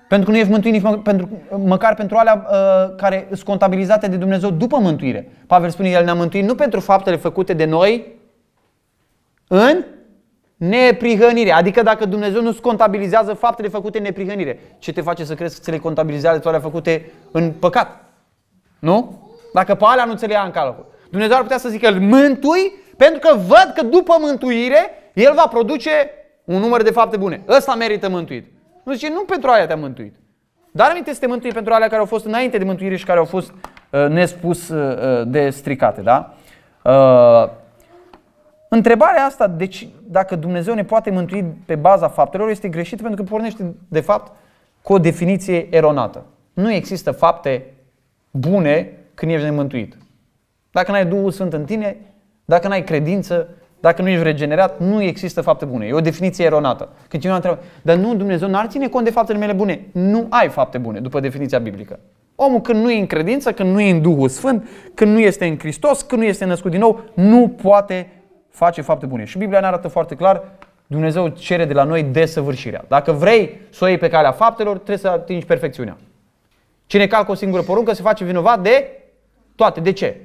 pentru că nu ești mântuit nici mă, pentru, măcar pentru alea uh, care sunt contabilizate de Dumnezeu după mântuire. Pavel spune, El ne-a mântuit nu pentru faptele făcute de noi în neprihănire. Adică dacă Dumnezeu nu-ți contabilizează faptele făcute în neprihănire, ce te face să crezi că ți le contabilizează toate făcute în păcat? Nu? Dacă pe alea nu ți le ia în calcul. Dumnezeu ar putea să zică, îl mântui pentru că văd că după mântuire el va produce un număr de fapte bune. Ăsta merită mântuit. Nu zice, nu pentru aia te a mântuit. Dar aminte să te mântui pentru alea care au fost înainte de mântuire și care au fost uh, nespus uh, uh, de stricate, da? Uh, întrebarea asta, deci dacă Dumnezeu ne poate mântui pe baza faptelor, este greșită pentru că pornește, de fapt, cu o definiție eronată. Nu există fapte bune când ești nemântuit. Dacă n-ai Duhul Sfânt în tine, dacă n-ai credință, dacă nu ești regenerat, nu există fapte bune. E o definiție eronată. Când cineva întreabă, dar nu, Dumnezeu n-ar ține cont de faptele mele bune. Nu ai fapte bune, după definiția biblică. Omul când nu e în credință, când nu e în Duhul Sfânt, când nu este în Hristos, când nu este născut din nou, nu poate face fapte bune. Și Biblia ne arată foarte clar, Dumnezeu cere de la noi desăvârșirea. Dacă vrei să o iei pe calea faptelor, trebuie să atingi perfecțiunea. Cine calcă o singură poruncă se face vinovat de toate. De ce?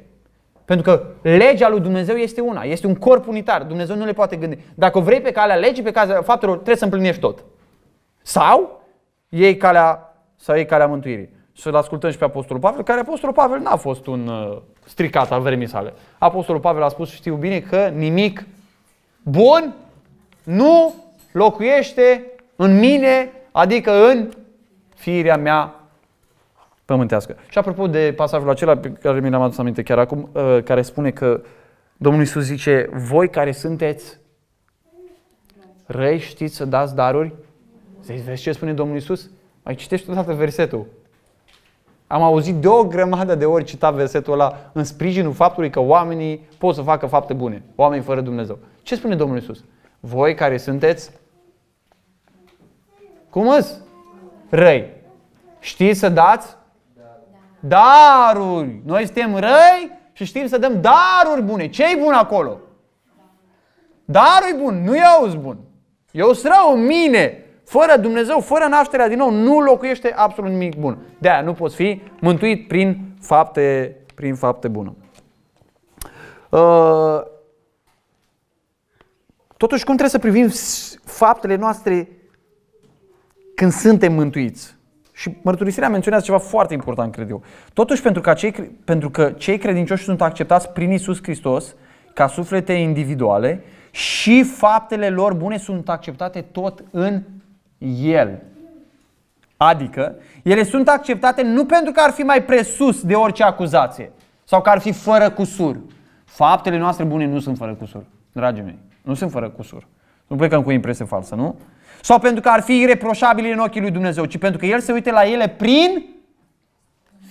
Pentru că legea lui Dumnezeu este una, este un corp unitar. Dumnezeu nu le poate gândi. Dacă vrei pe calea legii, pe calea faptelor, trebuie să împlinești tot. Sau ei calea, sau ei calea mântuirii. Să-l ascultăm și pe Apostolul Pavel, care Apostolul Pavel n-a fost un uh, stricat al vremii sale. Apostolul Pavel a spus, știu bine că nimic bun nu locuiește în mine, adică în firea mea pământească. Și apropo de pasajul acela pe care mi l-am adus aminte chiar acum, uh, care spune că Domnul Isus zice, voi care sunteți răi știți să dați daruri? Zici, vezi ce spune Domnul Isus? Mai citești odată versetul. Am auzit de o grămadă de ori citat versetul ăla în sprijinul faptului că oamenii pot să facă fapte bune, oameni fără Dumnezeu. Ce spune Domnul Isus? Voi care sunteți cum îți? Răi. Știți să dați daruri. Noi suntem răi și știm să dăm daruri bune. ce e bun acolo? Darul e bun, nu eu sunt bun. Eu sunt rău în mine. Fără Dumnezeu, fără nașterea din nou, nu locuiește absolut nimic bun. De aia nu poți fi mântuit prin fapte, prin fapte bune. Uh, totuși, cum trebuie să privim faptele noastre când suntem mântuiți? Și mărturisirea menționează ceva foarte important, cred eu. Totuși, pentru, că cei, pentru că cei credincioși sunt acceptați prin Isus Hristos, ca suflete individuale, și faptele lor bune sunt acceptate tot în El. Adică, ele sunt acceptate nu pentru că ar fi mai presus de orice acuzație sau că ar fi fără cusur. Faptele noastre bune nu sunt fără cusur, dragii mei. Nu sunt fără cusur. Nu plecăm cu impresie falsă, nu? sau pentru că ar fi ireproșabile în ochii lui Dumnezeu, ci pentru că El se uită la ele prin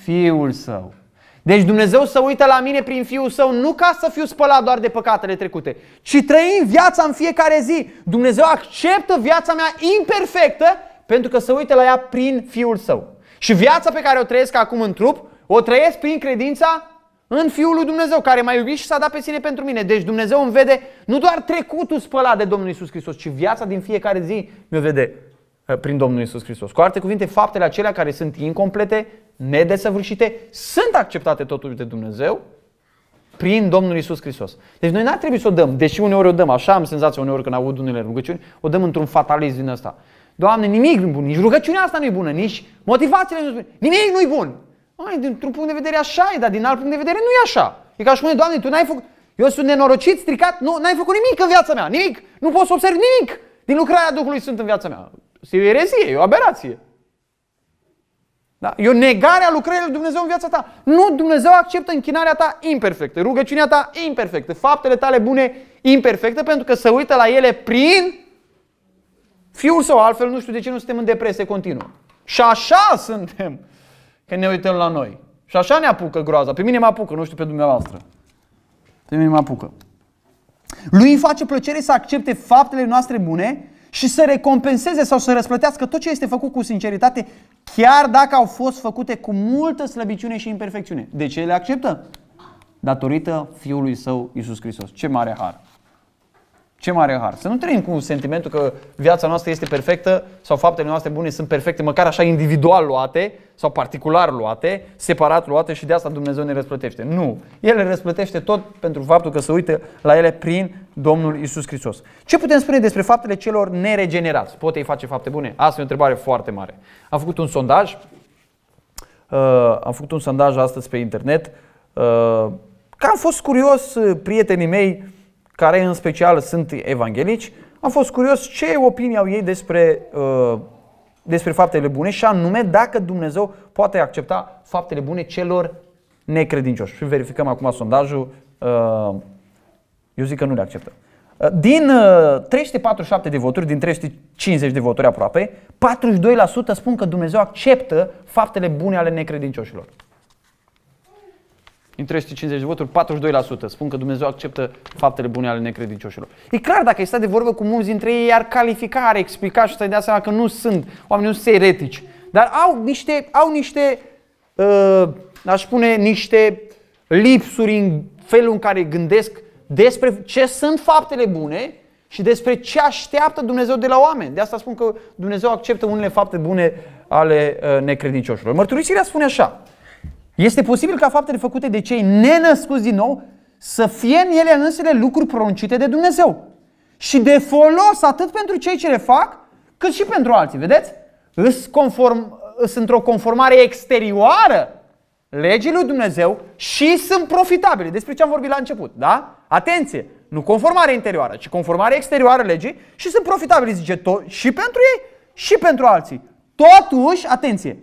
Fiul Său. Deci Dumnezeu se uită la mine prin Fiul Său nu ca să fiu spălat doar de păcatele trecute, ci trăim viața în fiecare zi. Dumnezeu acceptă viața mea imperfectă pentru că se uită la ea prin Fiul Său. Și viața pe care o trăiesc acum în trup, o trăiesc prin credința în Fiul lui Dumnezeu care m-a iubit și s-a dat pe sine pentru mine. Deci Dumnezeu îmi vede nu doar trecutul spălat de Domnul Isus Hristos, ci viața din fiecare zi mi-o vede uh, prin Domnul Isus Hristos. Cu alte cuvinte, faptele acelea care sunt incomplete, nedesăvârșite, sunt acceptate totuși de Dumnezeu prin Domnul Isus Hristos. Deci noi n-ar trebui să o dăm, deși uneori o dăm, așa am senzația uneori când aud unele rugăciuni, o dăm într-un fatalism din asta. Doamne, nimic nu bun, nici rugăciunea asta nu e bună, nici motivațiile nu sunt bune, nimic nu e bun. Mai, dintr-un punct de vedere așa e, dar din alt punct de vedere nu e așa. E ca și spune, Doamne, tu n-ai făcut... Eu sunt nenorocit, stricat, nu, n-ai făcut nimic în viața mea, nimic. Nu pot să observ nimic din lucrarea Duhului sunt în viața mea. Este o erezie, e o aberație. Da? E o negare a lucrării lui Dumnezeu în viața ta. Nu, Dumnezeu acceptă închinarea ta imperfectă, rugăciunea ta imperfectă, faptele tale bune imperfecte, pentru că se uită la ele prin Fiul sau altfel, nu știu de ce nu suntem în depresie continuă. Și așa suntem că ne uităm la noi. Și așa ne apucă groaza. Pe mine mă apucă, nu știu pe dumneavoastră. Pe mine mă apucă. Lui îi face plăcere să accepte faptele noastre bune și să recompenseze sau să răsplătească tot ce este făcut cu sinceritate, chiar dacă au fost făcute cu multă slăbiciune și imperfecțiune. De ce le acceptă? Datorită Fiului Său, Iisus Hristos. Ce mare har! Ce mare har. Să nu trăim cu sentimentul că viața noastră este perfectă sau faptele noastre bune sunt perfecte, măcar așa individual luate sau particular luate, separat luate și de asta Dumnezeu ne răsplătește. Nu. El le răsplătește tot pentru faptul că se uită la ele prin Domnul Isus Hristos. Ce putem spune despre faptele celor neregenerați? Pot ei face fapte bune? Asta e o întrebare foarte mare. Am făcut un sondaj, uh, am făcut un sondaj astăzi pe internet, uh, că am fost curios, uh, prietenii mei, uh, care în special sunt evanghelici, am fost curios ce opinie au ei despre, uh, despre faptele bune și anume dacă Dumnezeu poate accepta faptele bune celor necredincioși. Și verificăm acum sondajul. Uh, eu zic că nu le acceptă. Uh, din 347 uh, de voturi, din 350 de voturi aproape, 42% spun că Dumnezeu acceptă faptele bune ale necredincioșilor din 350 de voturi, 42% spun că Dumnezeu acceptă faptele bune ale necredincioșilor. E clar, dacă ai stat de vorbă cu mulți dintre ei, ar califica, ar explica și să-i dea seama că nu sunt, oameni nu sunt eretici. Dar au niște, au niște uh, aș spune, niște lipsuri în felul în care gândesc despre ce sunt faptele bune și despre ce așteaptă Dumnezeu de la oameni. De asta spun că Dumnezeu acceptă unele fapte bune ale uh, necredincioșilor. Mărturisirea spune așa, este posibil ca faptele făcute de cei nenăscuți din nou să fie în ele însele lucruri proruncite de Dumnezeu. Și de folos atât pentru cei ce le fac, cât și pentru alții. Vedeți? Îs conform, îs într-o conformare exterioară legii lui Dumnezeu și sunt profitabile. Despre ce am vorbit la început, da? Atenție! Nu conformare interioară, ci conformare exterioară legii și sunt profitabile, zice, tot, și pentru ei și pentru alții. Totuși, atenție,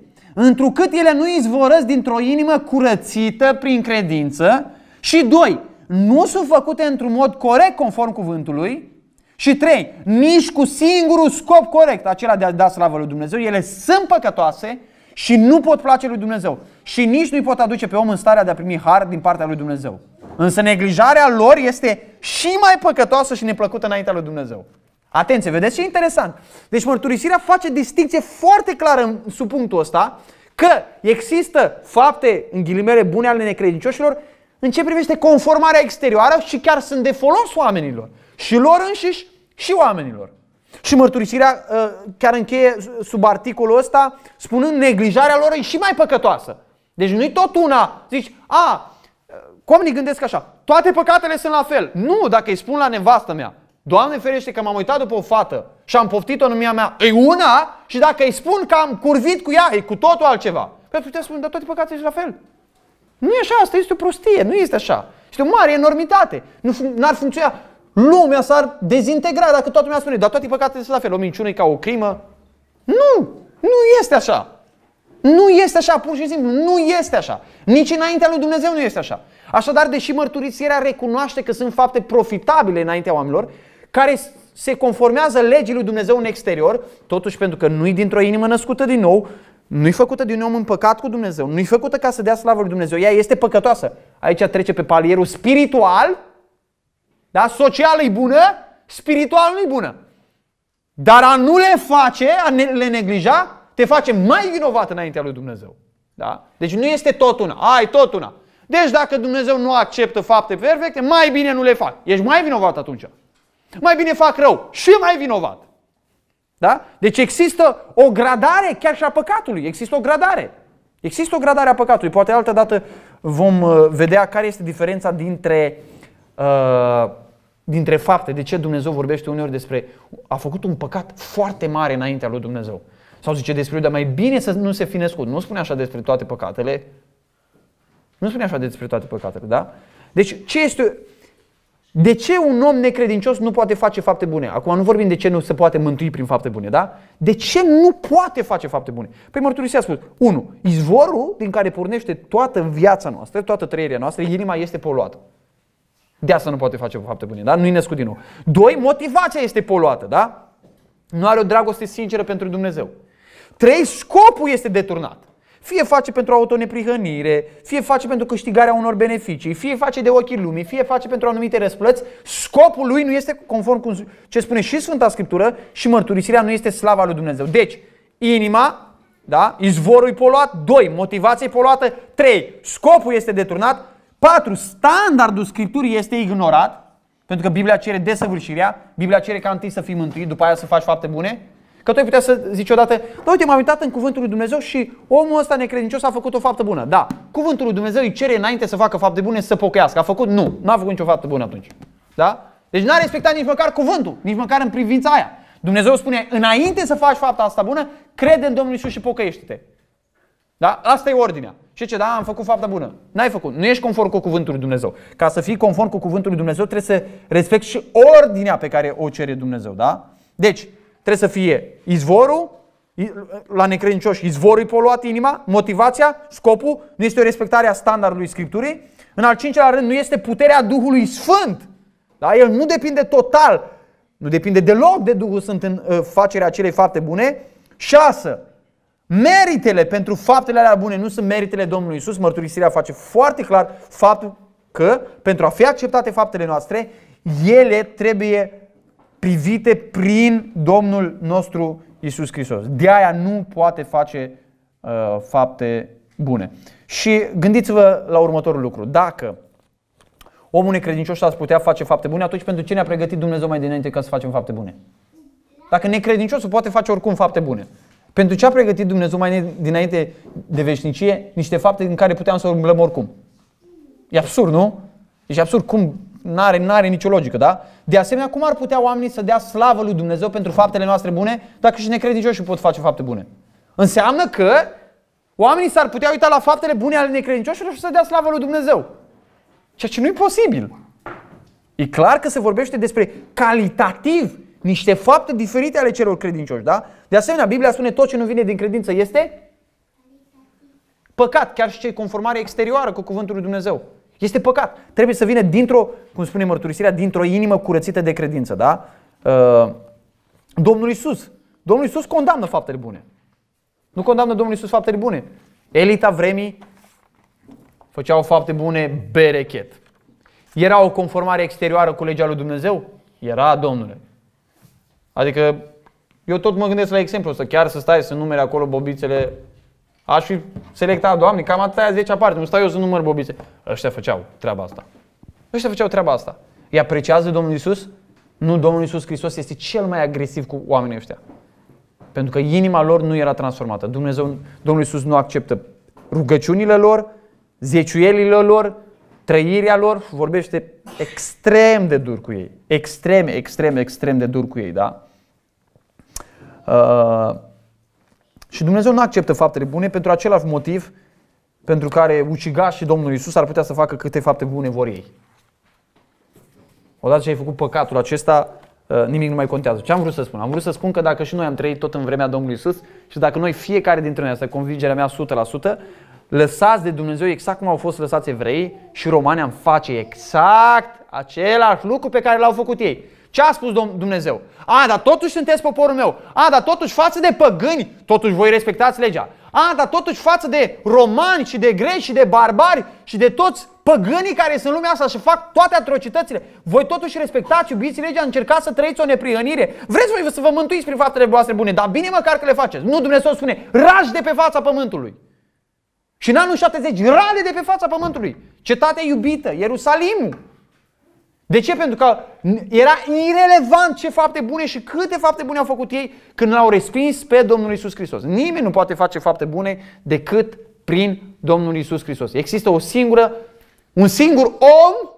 întrucât ele nu izvorăsc dintr-o inimă curățită prin credință și doi, nu sunt făcute într-un mod corect conform cuvântului și trei, nici cu singurul scop corect, acela de a da slavă lui Dumnezeu, ele sunt păcătoase și nu pot place lui Dumnezeu și nici nu-i pot aduce pe om în starea de a primi har din partea lui Dumnezeu. Însă neglijarea lor este și mai păcătoasă și neplăcută înaintea lui Dumnezeu. Atenție, vedeți ce interesant. Deci mărturisirea face distinție foarte clară în punctul ăsta că există fapte, în ghilimele, bune ale necredincioșilor în ce privește conformarea exterioară și chiar sunt de folos oamenilor. Și lor înșiși și oamenilor. Și mărturisirea uh, chiar încheie sub articolul ăsta spunând neglijarea lor e și mai păcătoasă. Deci nu-i tot una. Zici, a, uh, ni gândesc așa, toate păcatele sunt la fel. Nu, dacă îi spun la nevastă mea, Doamne ferește că m-am uitat după o fată și am poftit-o în mea, e una și dacă îi spun că am curvit cu ea, e cu totul altceva. Păi putea spune, dar toate păcate și la fel. Nu e așa, asta este o prostie, nu este așa. Este o mare enormitate. Nu ar funcționa. Lumea s-ar dezintegra dacă toată lumea spune, dar toate păcatele sunt la fel. O minciună e ca o crimă. Nu, nu este așa. Nu este așa, pur și simplu, nu este așa. Nici înaintea lui Dumnezeu nu este așa. Așadar, deși mărturisirea recunoaște că sunt fapte profitabile înaintea oamenilor, care se conformează legii lui Dumnezeu în exterior, totuși pentru că nu-i dintr-o inimă născută din nou, nu-i făcută din om împăcat cu Dumnezeu, nu-i făcută ca să dea slavă lui Dumnezeu, ea este păcătoasă. Aici trece pe palierul spiritual, da? social e bună, spiritual nu e bună. Dar a nu le face, a ne, le neglija, te face mai vinovat înaintea lui Dumnezeu. Da? Deci nu este tot una, ai tot una. Deci dacă Dumnezeu nu acceptă fapte perfecte, mai bine nu le fac. Ești mai vinovat atunci. Mai bine fac rău și mai vinovat. Da? Deci există o gradare chiar și a păcatului. Există o gradare. Există o gradare a păcatului. Poate altă dată vom uh, vedea care este diferența dintre, uh, dintre fapte. De ce Dumnezeu vorbește uneori despre a făcut un păcat foarte mare înaintea lui Dumnezeu. Sau zice despre dar mai bine să nu se fi născut. Nu spune așa despre toate păcatele. Nu spune așa despre toate păcatele, da? Deci ce este de ce un om necredincios nu poate face fapte bune? Acum nu vorbim de ce nu se poate mântui prin fapte bune, da? De ce nu poate face fapte bune? Păi mărturisea spus, 1. Izvorul din care pornește toată viața noastră, toată trăirea noastră, inima este poluată. De asta nu poate face fapte bune, da? Nu-i născut din nou. Doi, motivația este poluată, da? Nu are o dragoste sinceră pentru Dumnezeu. Trei, scopul este deturnat. Fie face pentru autoneprihănire, fie face pentru câștigarea unor beneficii, fie face de ochii lumii, fie face pentru anumite răsplăți, scopul lui nu este conform cu ce spune și Sfânta Scriptură și mărturisirea nu este slava lui Dumnezeu. Deci, inima, da? izvorul e poluat, 2. Motivația e poluată, 3. Scopul este deturnat, 4. Standardul Scripturii este ignorat, pentru că Biblia cere desăvârșirea, Biblia cere ca întâi să fii mântuit, după aia să faci fapte bune, Că tu ai putea să zici odată, da uite, m-am uitat în cuvântul lui Dumnezeu și omul ăsta necredincios a făcut o faptă bună. Da, cuvântul lui Dumnezeu îi cere înainte să facă fapte bune să pochească. A făcut? Nu, n-a făcut nicio faptă bună atunci. Da? Deci n-a respectat nici măcar cuvântul, nici măcar în privința aia. Dumnezeu spune, înainte să faci fapta asta bună, crede în Domnul Isus și pocăiește-te. Da? Asta e ordinea. Și ce, da, am făcut fapta bună. N-ai făcut. Nu ești conform cu cuvântul lui Dumnezeu. Ca să fii conform cu cuvântul lui Dumnezeu, trebuie să respecti și ordinea pe care o cere Dumnezeu, da? Deci, Trebuie să fie izvorul, la necredincioși, izvorul e poluat inima, motivația, scopul, nu este o respectare a standardului Scripturii. În al cincilea rând, nu este puterea Duhului Sfânt. Da? El nu depinde total, nu depinde deloc de Duhul Sfânt în uh, facerea acelei fapte bune. Șasă, meritele pentru faptele alea bune nu sunt meritele Domnului Isus. Mărturisirea face foarte clar faptul că pentru a fi acceptate faptele noastre, ele trebuie privite prin Domnul nostru Isus Hristos. De aia nu poate face uh, fapte bune. Și gândiți-vă la următorul lucru. Dacă omul necredincios ar putea face fapte bune, atunci pentru ce ne-a pregătit Dumnezeu mai dinainte ca să facem fapte bune? Dacă necredinciosul poate face oricum fapte bune. Pentru ce a pregătit Dumnezeu mai dinainte de veșnicie niște fapte în care puteam să umblăm oricum? E absurd, nu? Deci e absurd cum N-are, n-are nicio logică, da? De asemenea, cum ar putea oamenii să dea slavă lui Dumnezeu pentru faptele noastre bune dacă și necredincioșii pot face fapte bune? Înseamnă că oamenii s-ar putea uita la faptele bune ale necredincioșilor și să dea slavă lui Dumnezeu. Ceea ce nu e posibil. E clar că se vorbește despre calitativ niște fapte diferite ale celor credincioși, da? De asemenea, Biblia spune tot ce nu vine din credință este păcat, chiar și cei conformare exterioară cu cuvântul lui Dumnezeu. Este păcat. Trebuie să vină dintr-o, cum spune mărturisirea, dintr-o inimă curățită de credință. Da? Uh, Domnul Isus. Domnul Isus condamnă faptele bune. Nu condamnă Domnul Isus faptele bune. Elita vremii făceau fapte bune berechet. Era o conformare exterioară cu legea lui Dumnezeu? Era, domnule. Adică eu tot mă gândesc la exemplu ăsta, chiar să stai să numere acolo bobițele aș fi selectat, doamne, cam atâta 10 aparte, nu stau eu să număr bobițe. Ăștia făceau treaba asta. Ăștia făceau treaba asta. Îi apreciază Domnul Isus? Nu, Domnul Isus Hristos este cel mai agresiv cu oamenii ăștia. Pentru că inima lor nu era transformată. Dumnezeu, Domnul Isus nu acceptă rugăciunile lor, zeciuielile lor, trăirea lor, vorbește extrem de dur cu ei. Extrem, extrem, extrem de dur cu ei, da? Uh, și Dumnezeu nu acceptă faptele bune pentru același motiv pentru care ucigașii Domnului Isus ar putea să facă câte fapte bune vor ei. Odată ce ai făcut păcatul acesta, uh, nimic nu mai contează. Ce am vrut să spun? Am vrut să spun că dacă și noi am trăit tot în vremea Domnului Isus și dacă noi fiecare dintre noi, asta e convingerea mea 100%, lăsați de Dumnezeu exact cum au fost lăsați evrei și romani am face exact același lucru pe care l-au făcut ei. Ce a spus Dumnezeu? A, dar totuși sunteți poporul meu. A, dar totuși față de păgâni, totuși voi respectați legea. A, dar totuși față de romani și de greci și de barbari și de toți păgânii care sunt lumea asta și fac toate atrocitățile, voi totuși respectați, iubiți legea, încercați să trăiți o neprihănire. Vreți voi să vă mântuiți prin faptele voastre bune, dar bine măcar că le faceți. Nu, Dumnezeu spune, rași de pe fața pământului. Și în anul 70, rale de pe fața pământului. Cetatea iubită, Ierusalimul. De ce? Pentru că era irelevant ce fapte bune și câte fapte bune au făcut ei când l-au respins pe Domnul Isus Hristos. Nimeni nu poate face fapte bune decât prin Domnul Isus Hristos. Există o singură, un singur om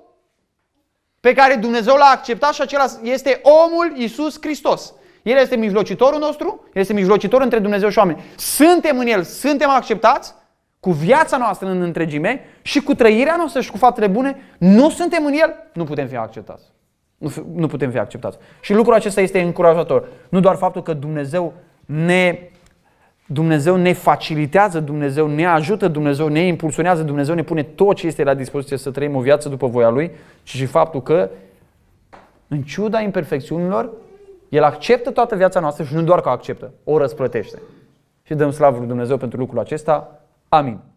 pe care Dumnezeu l-a acceptat și acela este omul Isus Hristos. El este mijlocitorul nostru, El este mijlocitor între Dumnezeu și oameni. Suntem în El, suntem acceptați cu viața noastră în întregime și cu trăirea noastră și cu faptele bune, nu suntem în El, nu putem fi acceptați. Nu, nu putem fi acceptați. Și lucrul acesta este încurajator. Nu doar faptul că Dumnezeu ne Dumnezeu ne facilitează, Dumnezeu ne ajută, Dumnezeu ne impulsionează, Dumnezeu ne pune tot ce este la dispoziție să trăim o viață după voia Lui, ci și faptul că, în ciuda imperfecțiunilor, El acceptă toată viața noastră și nu doar că acceptă, o răsplătește. Și dăm slavă lui Dumnezeu pentru lucrul acesta. Amin.